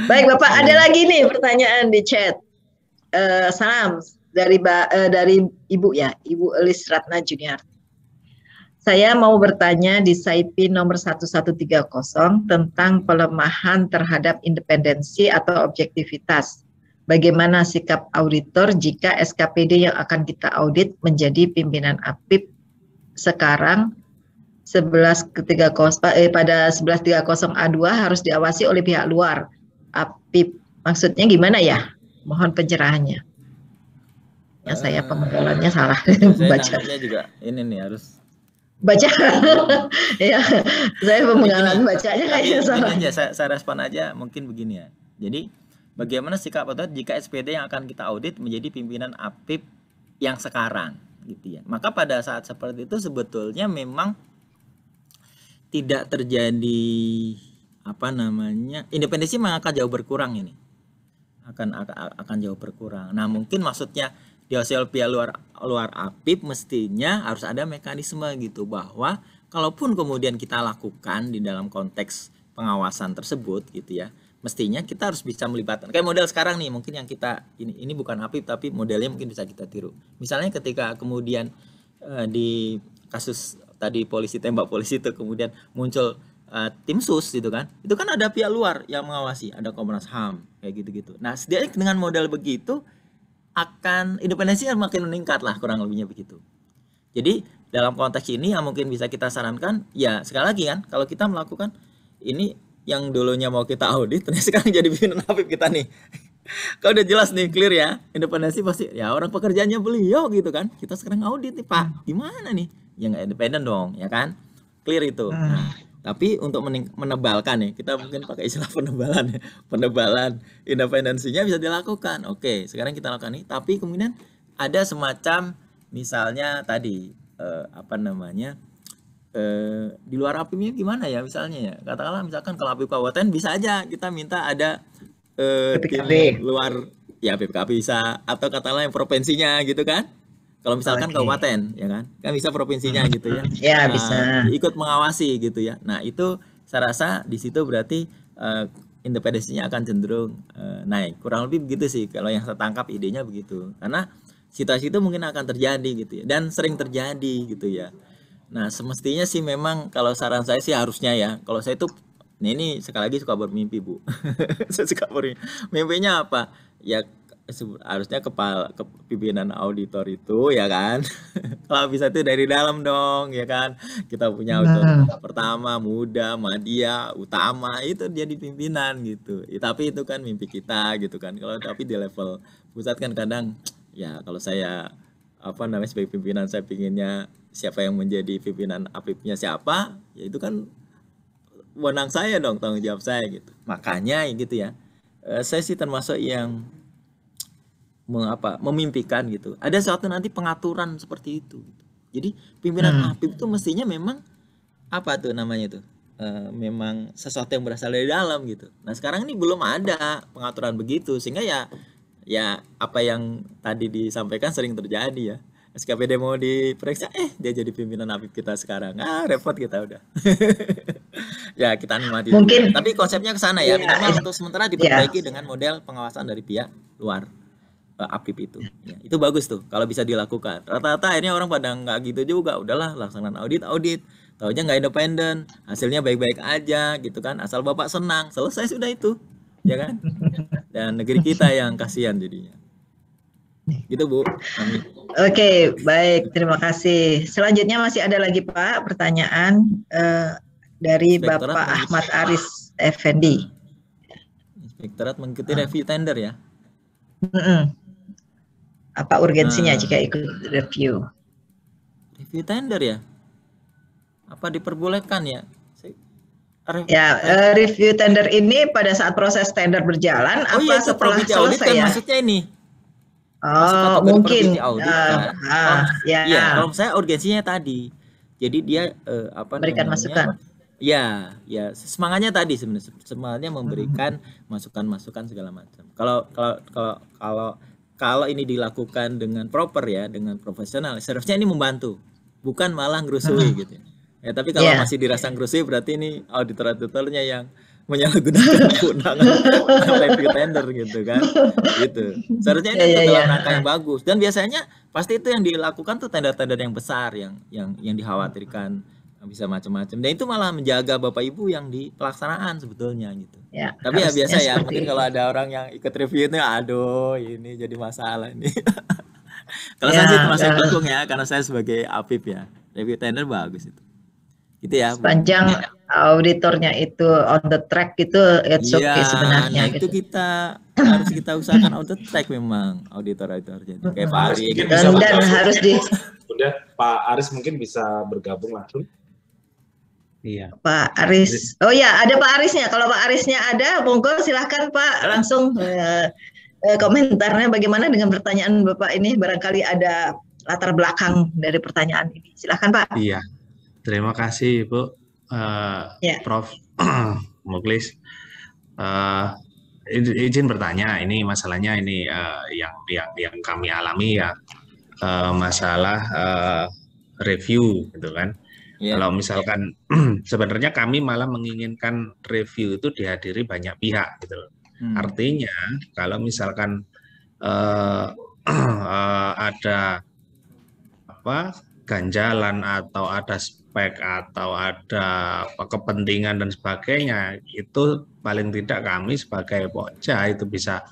baik bapak ada iya. lagi nih pertanyaan di chat uh, salam dari ba, uh, dari ibu ya ibu Elis Ratna Juniarti saya mau bertanya di SAIPI nomor 1130 tentang pelemahan terhadap independensi atau objektivitas. Bagaimana sikap auditor jika SKPD yang akan kita audit menjadi pimpinan APIP sekarang 11 eh, pada 1130 A2 harus diawasi oleh pihak luar. APIP maksudnya gimana ya? Mohon pencerahannya. Ya saya eh, pemodelannya salah saya juga ini nih harus baca ya saya pengalaman bacanya kayaknya sama aja saya, saya respon aja mungkin begini ya jadi bagaimana sikap otot jika SPD yang akan kita audit menjadi pimpinan APIP yang sekarang gitu ya maka pada saat seperti itu sebetulnya memang tidak terjadi apa namanya independensi maka jauh berkurang ini akan, akan jauh berkurang nah mungkin maksudnya di hasil pihak luar luar Apip mestinya harus ada mekanisme gitu bahwa kalaupun kemudian kita lakukan di dalam konteks pengawasan tersebut gitu ya mestinya kita harus bisa melibatkan kayak model sekarang nih mungkin yang kita ini ini bukan apip tapi modelnya mungkin bisa kita tiru misalnya ketika kemudian eh, di kasus tadi polisi tembak polisi itu kemudian muncul uh, tim sus gitu kan itu kan ada pihak luar yang mengawasi ada komnas ham kayak gitu gitu nah setidaknya dengan model begitu akan independensi makin meningkat lah kurang lebihnya begitu. Jadi dalam konteks ini yang mungkin bisa kita sarankan ya sekali lagi kan kalau kita melakukan ini yang dulunya mau kita audit ternyata sekarang jadi pimpinan Habib kita nih. Kau udah jelas nih clear ya independensi pasti ya orang pekerjaannya beliau gitu kan kita sekarang audit nih pak hmm. gimana nih yang independen dong ya kan clear itu. Hmm. Nah, tapi untuk menebalkan ya, kita mungkin pakai istilah penebalan ya. Penebalan independensinya bisa dilakukan. Oke, sekarang kita lakukan ini. Tapi kemudian ada semacam misalnya tadi eh, apa namanya eh, di luar apimnya gimana ya misalnya ya? Katakanlah misalkan kalau APIM kabupaten bisa aja kita minta ada eh, tim luar ya BPKP bisa atau katakanlah yang provinsinya gitu kan? Kalau misalkan okay. kabupaten, ya kan, kan bisa provinsinya gitu ya. Iya yeah, nah, bisa. Ikut mengawasi gitu ya. Nah itu saya rasa di situ berarti uh, independensinya akan cenderung uh, naik. Kurang lebih begitu sih kalau yang saya tangkap idenya begitu. Karena situasi itu mungkin akan terjadi gitu ya dan sering terjadi gitu ya. Nah semestinya sih memang kalau saran saya sih harusnya ya. Kalau saya itu nah ini, sekali lagi suka bermimpi bu. saya suka bermimpi. Mimpinya apa? Ya harusnya kepala ke, pimpinan auditor itu ya kan kalau bisa itu dari dalam dong ya kan kita punya nah. pertama muda media utama itu dia di pimpinan gitu ya, tapi itu kan mimpi kita gitu kan kalau tapi di level pusat kan kadang ya kalau saya apa namanya sebagai pimpinan saya pinginnya siapa yang menjadi pimpinan apipnya siapa ya itu kan wewenang saya dong tanggung jawab saya gitu makanya gitu ya eh, saya sih termasuk yang mengapa memimpikan gitu ada suatu nanti pengaturan seperti itu gitu. jadi pimpinan hmm. Habib itu mestinya memang apa tuh namanya tuh Uh, memang sesuatu yang berasal dari dalam gitu. Nah sekarang ini belum ada pengaturan begitu sehingga ya ya apa yang tadi disampaikan sering terjadi ya. SKPD mau diperiksa, eh dia jadi pimpinan Habib kita sekarang. Ah repot kita udah. ya kita nikmati. Mungkin. Tapi konsepnya ke sana ya. Iya. Minimal ya, untuk sementara diperbaiki ya. dengan model pengawasan dari pihak luar aktif eh, itu. Ya, itu bagus tuh kalau bisa dilakukan. Rata-rata akhirnya orang pada nggak gitu juga. Udahlah laksanakan audit audit. aja nggak independen, hasilnya baik-baik aja gitu kan. Asal bapak senang, selesai sudah itu, ya kan? Dan negeri kita yang kasihan jadinya. Gitu bu. Amin. Oke, baik. Terima kasih. Selanjutnya masih ada lagi Pak pertanyaan uh, dari Inspektorat Bapak Ahmad Aris Effendi. Inspektorat mengikuti review tender ya. Mm -mm. Apa urgensinya nah, jika ikut review? Review tender ya? Apa diperbolehkan ya? Review ya, uh, review tender ini pada saat proses tender berjalan oh, iya, apa iya, setelah kan selesai kan, ya? maksudnya ini. Oh, mungkin. Audit, uh, kan? uh, oh, ya. ya. Kalau saya urgensinya tadi. Jadi dia uh, apa Berikan masukan. Ya, ya semangatnya tadi sebenarnya semangatnya memberikan masukan-masukan segala macam. Kalau kalau kalau kalau kalau ini dilakukan dengan proper ya, dengan profesional, seharusnya ini membantu, bukan malah ngerusui hmm. gitu. Ya, tapi kalau yeah. masih dirasa ngerusui berarti ini auditor-auditornya yang menyalahgunakan kewenangan private tender gitu kan. Gitu. Seharusnya ini yeah, yeah, yeah. yang bagus dan biasanya pasti itu yang dilakukan tuh tender-tender yang besar yang yang yang dikhawatirkan bisa macam-macam dan itu malah menjaga bapak ibu yang di pelaksanaan sebetulnya gitu ya, tapi ya biasa ya mungkin itu. kalau ada orang yang ikut review itu aduh ini jadi masalah ini kalau ya, saya sih termasuk ya. dukung ya karena saya sebagai apip ya review tender bagus itu gitu ya sepanjang ya. auditornya itu on the track gitu it's ya, okay sebenarnya nah gitu. itu kita harus kita usahakan on the track memang auditor itu kayak Pak Ari gitu. dan, dan harus di udah Pak Aris mungkin bisa bergabung langsung Iya. Pak Aris. Oh ya, ada Pak Arisnya. Kalau Pak Arisnya ada, monggo silahkan Pak langsung eh, eh, komentarnya bagaimana dengan pertanyaan Bapak ini barangkali ada latar belakang dari pertanyaan ini. Silahkan Pak. Iya. Terima kasih Bu uh, ya. Prof Muklis. Uh, izin bertanya ini masalahnya ini uh, yang yang yang kami alami ya uh, masalah uh, review gitu kan Yeah. Kalau misalkan sebenarnya kami malah menginginkan review itu dihadiri banyak pihak gitu Hmm. Artinya kalau misalkan uh, uh, ada apa ganjalan atau ada spek atau ada apa, kepentingan dan sebagainya itu paling tidak kami sebagai pokja itu bisa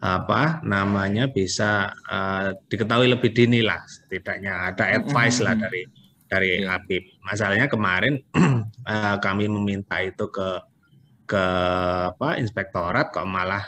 apa namanya bisa uh, diketahui lebih dini lah setidaknya ada hmm, advice -hmm. lah hmm. dari dari yeah. Habib. Masalahnya kemarin eh, kami meminta itu ke ke apa inspektorat kok malah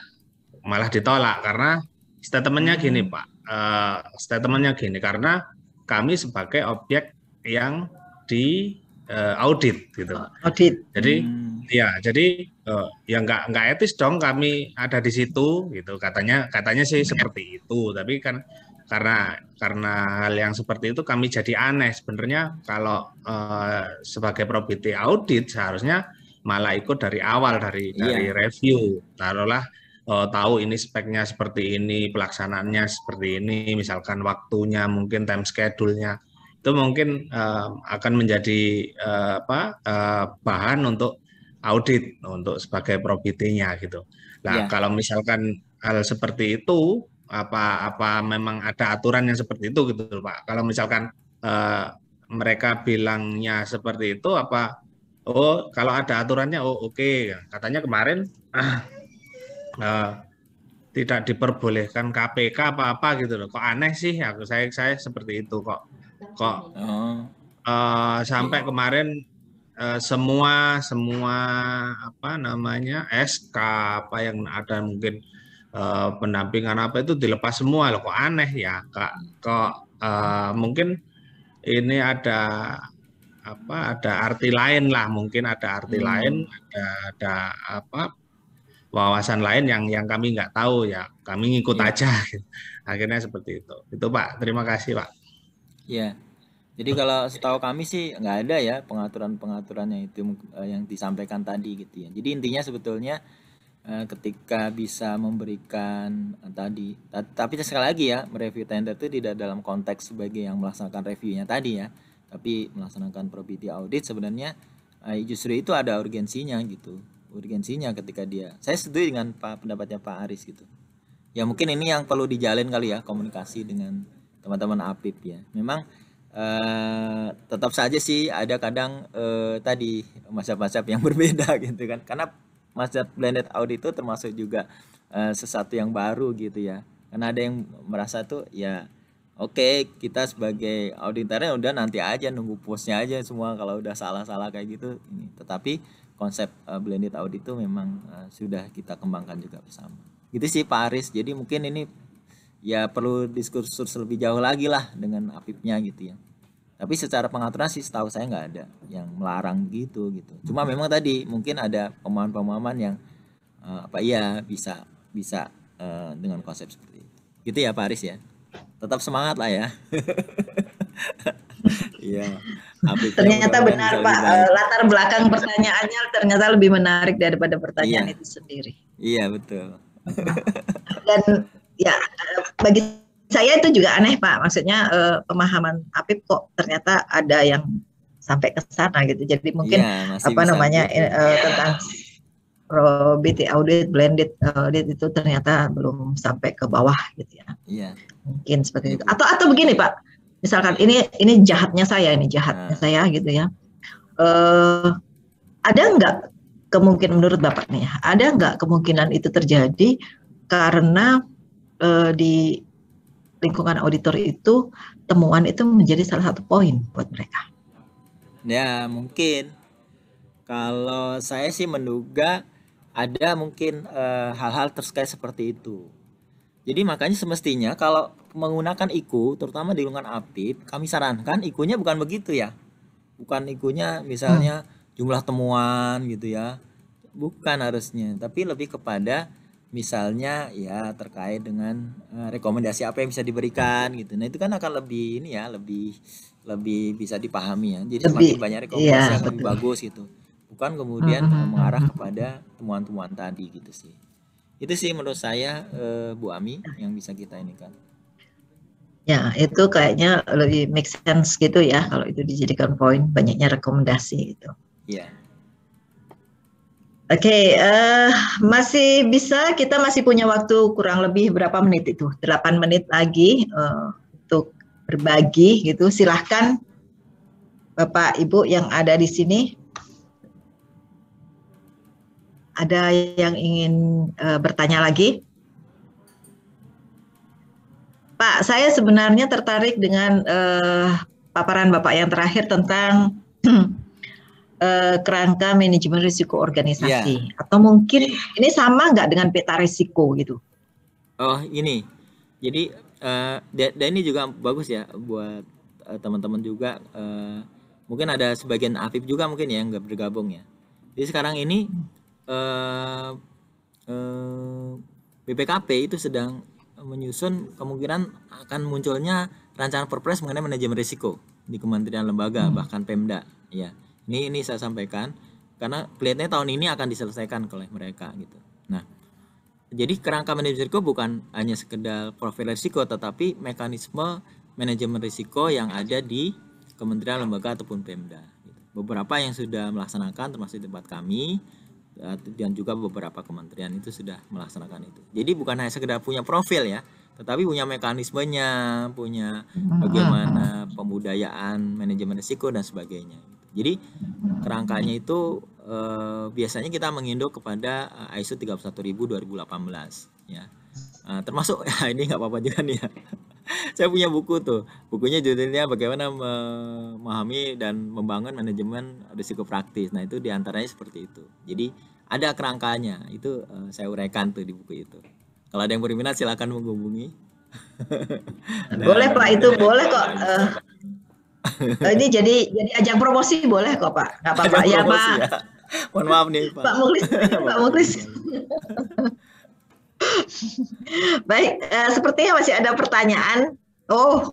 malah ditolak karena statementnya hmm. gini Pak. Uh, statementnya gini karena kami sebagai objek yang di uh, audit gitu. Oh, audit. Jadi hmm. ya, jadi uh, ya nggak nggak etis dong kami ada di situ gitu. Katanya katanya sih iya. seperti itu, tapi kan karena karena hal yang seperti itu kami jadi aneh sebenarnya kalau uh, sebagai probity audit seharusnya malah ikut dari awal dari yeah. dari review taruhlah uh, tahu ini speknya seperti ini pelaksanaannya seperti ini misalkan waktunya mungkin time schedule-nya itu mungkin uh, akan menjadi uh, apa uh, bahan untuk audit untuk sebagai probity gitu. Nah, yeah. kalau misalkan hal seperti itu apa apa memang ada aturan yang seperti itu gitu Pak. Kalau misalkan eh, mereka bilangnya seperti itu apa oh kalau ada aturannya oh oke okay. katanya kemarin ah, eh, tidak diperbolehkan KPK apa-apa gitu loh. Kok aneh sih aku saya saya seperti itu kok. Kok uh, sampai kemarin uh, semua semua apa namanya SK apa yang ada mungkin Eh, pendampingan apa itu dilepas semua loh kok aneh ya kak kok uh, mungkin ini ada apa ada arti lain lah mungkin ada arti hmm. lain ada ada apa wawasan lain yang yang kami nggak tahu ya kami ngikut ya. aja akhirnya seperti itu itu pak terima kasih pak ya jadi kalau setahu kami sih nggak ada ya pengaturan pengaturan yang itu eh, yang disampaikan tadi gitu ya jadi intinya sebetulnya Eh, ketika bisa memberikan eh, tadi tapi sekali lagi ya mereview tender itu tidak dalam konteks sebagai yang melaksanakan reviewnya tadi ya tapi melaksanakan probity audit sebenarnya eh, justru itu ada urgensinya gitu urgensinya ketika dia saya setuju dengan pak pendapatnya pak Aris gitu ya mungkin ini yang perlu dijalin kali ya komunikasi dengan teman-teman Apip ya memang Uh, tetap saja sih ada kadang uh, tadi masa-masa yang berbeda gitu kan karena masjid blended audit itu termasuk juga uh, sesuatu yang baru gitu ya. Karena ada yang merasa tuh ya oke okay, kita sebagai auditornya udah nanti aja nunggu posnya aja semua kalau udah salah-salah kayak gitu ini. Tetapi konsep uh, blended audit itu memang uh, sudah kita kembangkan juga bersama. Gitu sih Pak Aris. Jadi mungkin ini ya perlu diskursus lebih jauh lagi lah dengan Apipnya gitu ya tapi secara pengaturan sih setahu saya nggak ada yang melarang gitu gitu cuma memang tadi mungkin ada pemahaman-pemahaman yang uh, apa iya bisa bisa uh, dengan konsep seperti itu gitu ya Pak Aris ya tetap semangat lah ya Iya. ternyata benar Pak eh, latar belakang pertanyaannya ternyata lebih menarik daripada pertanyaan iya. itu sendiri. Iya betul. Dan ya bagi saya itu juga aneh Pak, maksudnya uh, pemahaman Apip kok ternyata ada yang sampai ke sana gitu. Jadi mungkin ya, apa namanya uh, tentang pro BT audit blended audit itu ternyata belum sampai ke bawah gitu ya. ya. Mungkin seperti itu. Atau atau begini Pak, misalkan ini ini jahatnya saya, ini jahatnya nah. saya gitu ya. uh, ada nggak kemungkinan menurut Bapak nih, ya, ada nggak kemungkinan itu terjadi karena uh, di lingkungan auditor itu temuan itu menjadi salah satu poin buat mereka. Ya mungkin kalau saya sih menduga ada mungkin eh, hal-hal e, terkait seperti itu. Jadi makanya semestinya kalau menggunakan IKU terutama di lingkungan aktif, kami sarankan Ikunya bukan begitu ya. Bukan Ikunya misalnya hmm. jumlah temuan gitu ya. Bukan harusnya, tapi lebih kepada misalnya ya terkait dengan eh, rekomendasi apa yang bisa diberikan gitu. Nah itu kan akan lebih ini ya lebih lebih bisa dipahami ya. Jadi lebih, semakin banyak rekomendasi iya, yang lebih bagus gitu. Bukan kemudian uh hmm, -huh. Hmm, hmm, mengarah kepada temuan-temuan tadi gitu sih. Itu sih menurut saya uh, Bu Ami yang bisa kita ini kan. Ya itu kayaknya lebih make sense gitu ya kalau itu dijadikan poin banyaknya rekomendasi gitu. Iya. Yeah. Oke, okay, uh, eh, masih bisa kita masih punya waktu kurang lebih berapa menit itu? 8 menit lagi uh, untuk berbagi gitu. Silahkan Bapak Ibu yang ada di sini. Ada yang ingin uh, bertanya lagi? Pak, saya sebenarnya tertarik dengan uh, paparan Bapak yang terakhir tentang uh, kerangka manajemen risiko organisasi yeah. atau mungkin ini sama nggak dengan peta risiko gitu? Oh ini, jadi uh, eh, dan, ini juga bagus ya buat uh, teman-teman juga. Uh, mungkin ada sebagian Afif juga mungkin ya yang nggak bergabung ya. Jadi sekarang ini uh, uh, BPKP itu sedang menyusun kemungkinan akan munculnya rancangan perpres mengenai manajemen risiko di kementerian lembaga hmm. bahkan Pemda ya. Ini ini saya sampaikan karena kelihatannya tahun ini akan diselesaikan oleh mereka gitu. Nah, jadi kerangka manajemen risiko bukan hanya sekedar profil risiko tetapi mekanisme manajemen risiko yang ada di kementerian lembaga ataupun Pemda. Gitu. Beberapa yang sudah melaksanakan termasuk tempat kami eh, dan juga beberapa kementerian itu sudah melaksanakan itu. Jadi bukan hanya sekedar punya profil ya, tetapi punya mekanismenya, punya nah, bagaimana nah. pembudayaan manajemen risiko dan sebagainya. Gitu. Jadi kerangkanya itu eh, biasanya kita menginduk kepada ISO 31000 2018 ya. Eh, termasuk ya ini nggak apa-apa juga nih ya. Saya punya buku tuh. Bukunya judulnya bagaimana memahami dan membangun manajemen risiko praktis. Nah, itu diantaranya seperti itu. Jadi ada kerangkanya. Itu eh, saya uraikan tuh di buku itu. Kalau ada yang berminat silahkan menghubungi. boleh Pak, itu boleh kok. Eh, Oh, ini jadi jadi ajang promosi boleh kok Pak, nggak apa-apa ya Pak. Ya. Mohon maaf nih Pak. Pak Muklis, Pak Muklis. Baik, eh, sepertinya masih ada pertanyaan. Oh,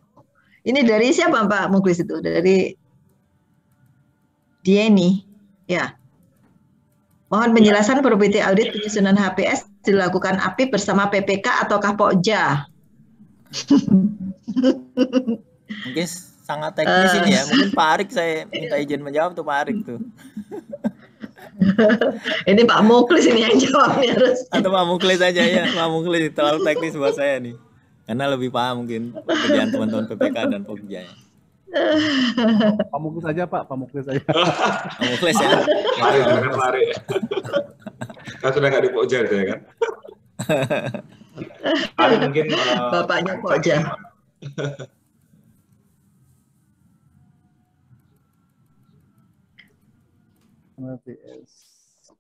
ini dari siapa Pak Muklis itu? Dari Dieni, ya. Mohon penjelasan PPT audit penyusunan HPS dilakukan API bersama PPK ataukah POJA? Mungkin sangat teknis uh. ini ya. Eh. Mungkin Pak Arik saya minta izin menjawab tuh Pak Arik tuh. ini Pak Muklis ini yang jawabnya harus. Atau Pak Muklis aja ya, Pak Muklis terlalu teknis buat saya nih. Karena lebih paham mungkin pekerjaan teman-teman PPK dan ya. Pak Muklis aja Pak, Pak Muklis aja. Pak Muklis ya. Mari, mari. Kan sudah nggak di Pogja ya kan. mungkin uh, bapaknya Pokja.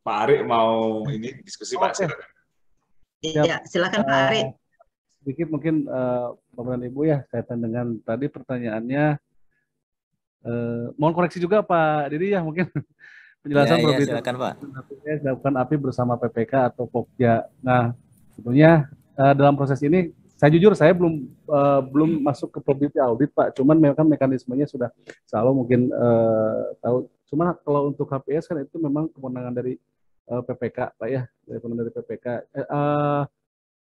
Pak Ari mau ini diskusi Pak ya? Iya, silakan Pak Ari. Eh, sedikit mungkin eh, Bapak dan Ibu ya kaitan dengan tadi pertanyaannya eh, mohon koreksi juga Pak Didi ya mungkin penjelasan ya, ya, silakan, Pak. APS dilakukan API bersama PPK atau Pokja. Nah, sebetulnya dalam proses ini saya jujur saya belum uh, belum masuk ke probability audit Pak, cuman memang kan mekanismenya sudah selalu mungkin uh, tahu Cuma kalau untuk HPS kan itu memang kewenangan dari uh, eh, PPK, Pak ya, dari kewenangan dari PPK. uh, eh, eh,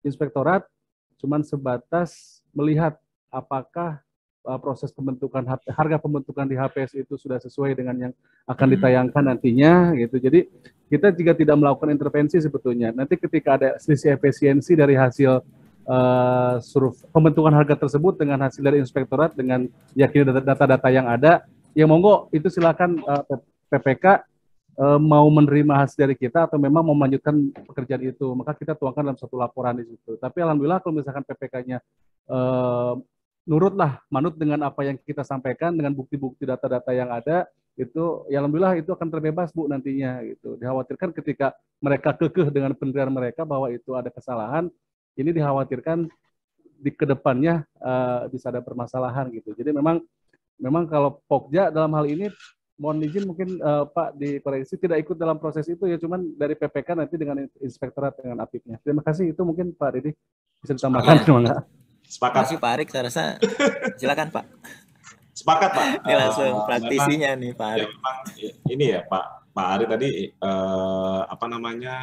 inspektorat cuman sebatas melihat apakah uh, proses pembentukan harga pembentukan di HPS itu sudah sesuai dengan yang akan hmm. ditayangkan nantinya gitu. Jadi kita juga tidak melakukan intervensi sebetulnya. Nanti ketika ada selisih efisiensi dari hasil uh, suruh pembentukan harga tersebut dengan hasil dari inspektorat dengan yakin data-data yang ada ya monggo itu silakan uh, eh, PPK uh, eh, mau menerima hasil dari kita atau memang mau melanjutkan pekerjaan itu maka kita tuangkan dalam satu laporan di situ tapi alhamdulillah kalau misalkan PPK-nya uh, eh, nurutlah manut dengan apa yang kita sampaikan dengan bukti-bukti data-data yang ada itu ya alhamdulillah itu akan terbebas bu nantinya gitu dikhawatirkan ketika mereka kekeh dengan pendirian mereka bahwa itu ada kesalahan ini dikhawatirkan di kedepannya uh, bisa ada permasalahan gitu jadi memang memang kalau Pokja dalam hal ini mohon izin mungkin uh, Pak dikoreksi tidak ikut dalam proses itu ya cuman dari PPK nanti dengan inspektorat dengan apiknya terima kasih itu mungkin Pak Didi bisa ditambahkan cuma enggak sepakat kasih Pak Arik saya rasa silakan Pak sepakat Pak ini langsung uh, praktisinya memang, nih Pak Arik ya, memang, ya, ini ya Pak Pak Arik tadi uh, apa namanya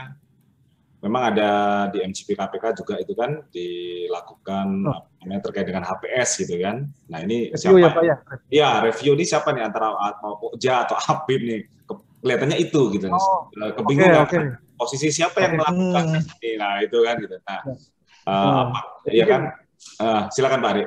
memang ada di MCP KPK juga itu kan dilakukan oh. namanya terkait dengan HPS gitu kan. Nah ini review siapa? Ya, Pak, ya? Iya review ini siapa nih antara atau OJA atau Habib nih? Kelihatannya itu gitu. Oh. Eh, kebingungan okay, okay. posisi siapa yang melakukan hmm. Nah itu kan gitu. Nah uh, apa? Iya kan? Uh, silakan Pak Ari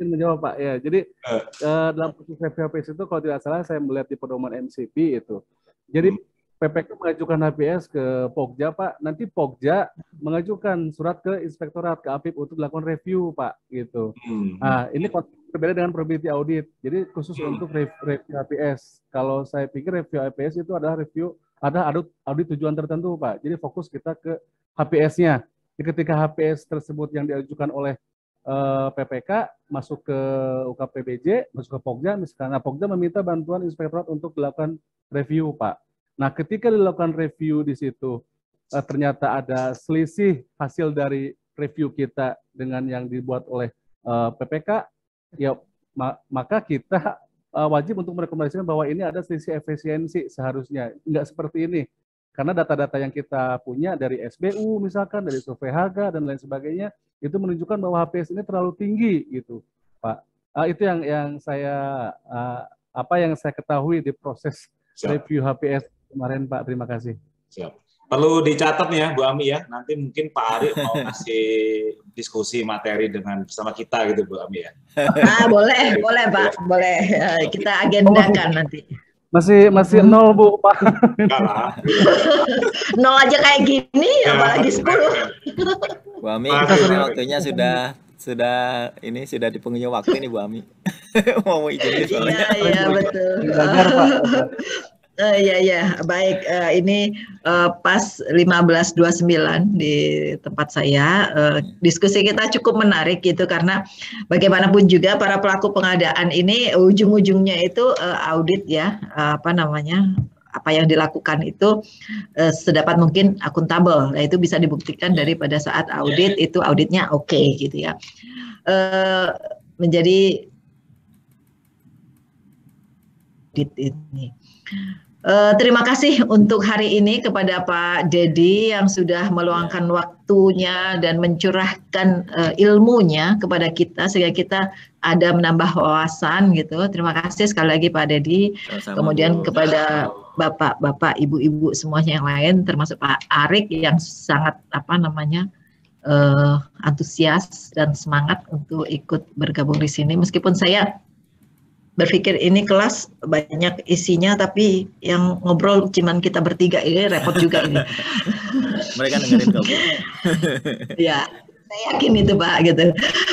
menjawab Pak ya. Jadi uh. Uh, dalam proses review HPS itu kalau tidak salah saya melihat di pedoman MCP itu. Jadi hmm. PPK mengajukan HPS ke Pogja, Pak. Nanti Pogja mengajukan surat ke Inspektorat, ke APIP untuk dilakukan review, Pak, gitu. Hmm. Nah, ini berbeda dengan probability audit. Jadi khusus hmm. untuk review HPS. Kalau saya pikir review HPS itu adalah review ada audit, audit tujuan tertentu, Pak. Jadi fokus kita ke HPS-nya. ketika HPS tersebut yang diajukan oleh uh, eh, PPK masuk ke UKPBJ, masuk ke Pogja, misalkan nah, Pokja meminta bantuan Inspektorat untuk dilakukan review, Pak Nah, ketika dilakukan review di situ, eh, ternyata ada selisih hasil dari review kita dengan yang dibuat oleh eh, PPK, ya maka kita eh, wajib untuk merekomendasikan bahwa ini ada selisih efisiensi seharusnya. Nggak seperti ini. Karena data-data yang kita punya dari SBU misalkan, dari survei harga, dan lain sebagainya, itu menunjukkan bahwa HPS ini terlalu tinggi gitu, Pak. Uh, itu yang yang saya uh, apa yang saya ketahui di proses Siap. review HPS kemarin Pak. Terima kasih. Siap. Perlu dicatat ya Bu Ami ya. Nanti mungkin Pak Ari mau kasih diskusi materi dengan bersama kita gitu Bu Ami ya. Ah boleh, boleh Pak, boleh. Kita agendakan oh. nanti. Masih masih nol Bu Pak. nol aja kayak gini, apalagi sepuluh. Bu Ami, waktunya sudah sudah ini sudah di waktu ini Bu Ami. mau izin soalnya. Iya, iya betul. Pak. Uh, ya ya baik uh, ini uh, pas 15.29 di tempat saya uh, diskusi kita cukup menarik gitu karena bagaimanapun juga para pelaku pengadaan ini ujung-ujungnya itu uh, audit ya uh, apa namanya apa yang dilakukan itu uh, sedapat mungkin akuntabel. Nah, itu bisa dibuktikan iya. daripada saat iya. audit itu auditnya oke okay, gitu ya. uh, menjadi audit ini. Uh, terima kasih untuk hari ini kepada Pak Dedi yang sudah meluangkan ya. waktunya dan mencurahkan uh, ilmunya kepada kita sehingga kita ada menambah wawasan gitu. Terima kasih sekali lagi Pak Dedi. Kemudian Bu. kepada bapak-bapak, ibu-ibu semuanya yang lain, termasuk Pak Arik yang sangat apa namanya uh, antusias dan semangat untuk ikut bergabung di sini. Meskipun saya berpikir ini kelas banyak isinya tapi yang ngobrol cuman kita bertiga ini repot juga ini. Mereka dengerin kamu. ya, saya yakin itu Pak gitu.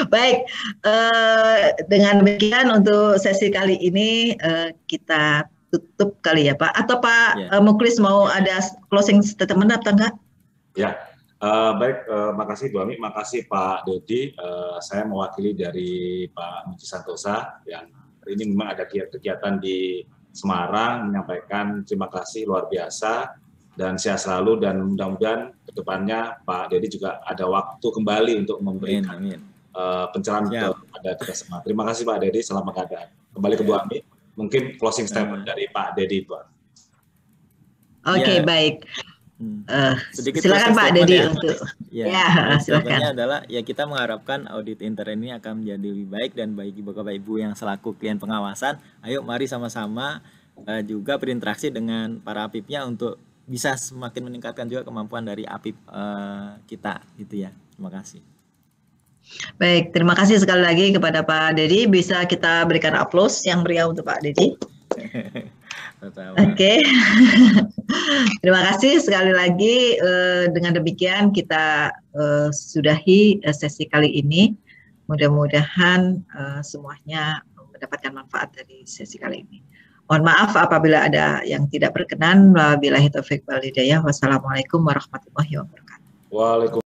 Baik, eh, dengan demikian untuk sesi kali ini eh, kita tutup kali ya Pak. Atau Pak yeah. eh, Muklis mau ada closing statement atau enggak? Ya, Uh, baik, uh, makasih Bu Ami, makasih Pak Dodi. Uh, eh, saya mewakili dari Pak Muji Santosa yang hari ini memang ada kegiatan di Semarang menyampaikan terima kasih luar biasa dan sehat selalu dan mudah-mudahan ke depannya Pak Deddy juga ada waktu kembali untuk memberikan amin, amin. Uh, pencerahan ya. kepada kita semua. Terima kasih Pak Deddy selamat keadaan. Kembali ya. ke Bu Ami, mungkin closing statement ya. dari Pak Deddy Pak. Oke, okay, ya. baik. Uh, silakan Pak Dedi ya. untuk ya, ya silakan. adalah ya kita mengharapkan audit intern ini akan menjadi lebih baik dan bagi bapak ibu yang selaku klien pengawasan, ayo mari sama-sama uh, juga berinteraksi dengan para apipnya untuk bisa semakin meningkatkan juga kemampuan dari apip uh, kita gitu ya. Terima kasih. Baik, terima kasih sekali lagi kepada Pak Dedi. Bisa kita berikan aplaus yang meriah untuk Pak Dedi. Oke, okay. terima kasih sekali lagi. Eh, dengan demikian kita eh, sudahi eh, sesi kali ini. Mudah-mudahan semuanya mendapatkan manfaat dari sesi kali ini. Mohon maaf apabila ada yang tidak berkenan. Wabillahi taufiq wal hidayah. Wassalamualaikum warahmatullahi wabarakatuh. Waalaikumsalam.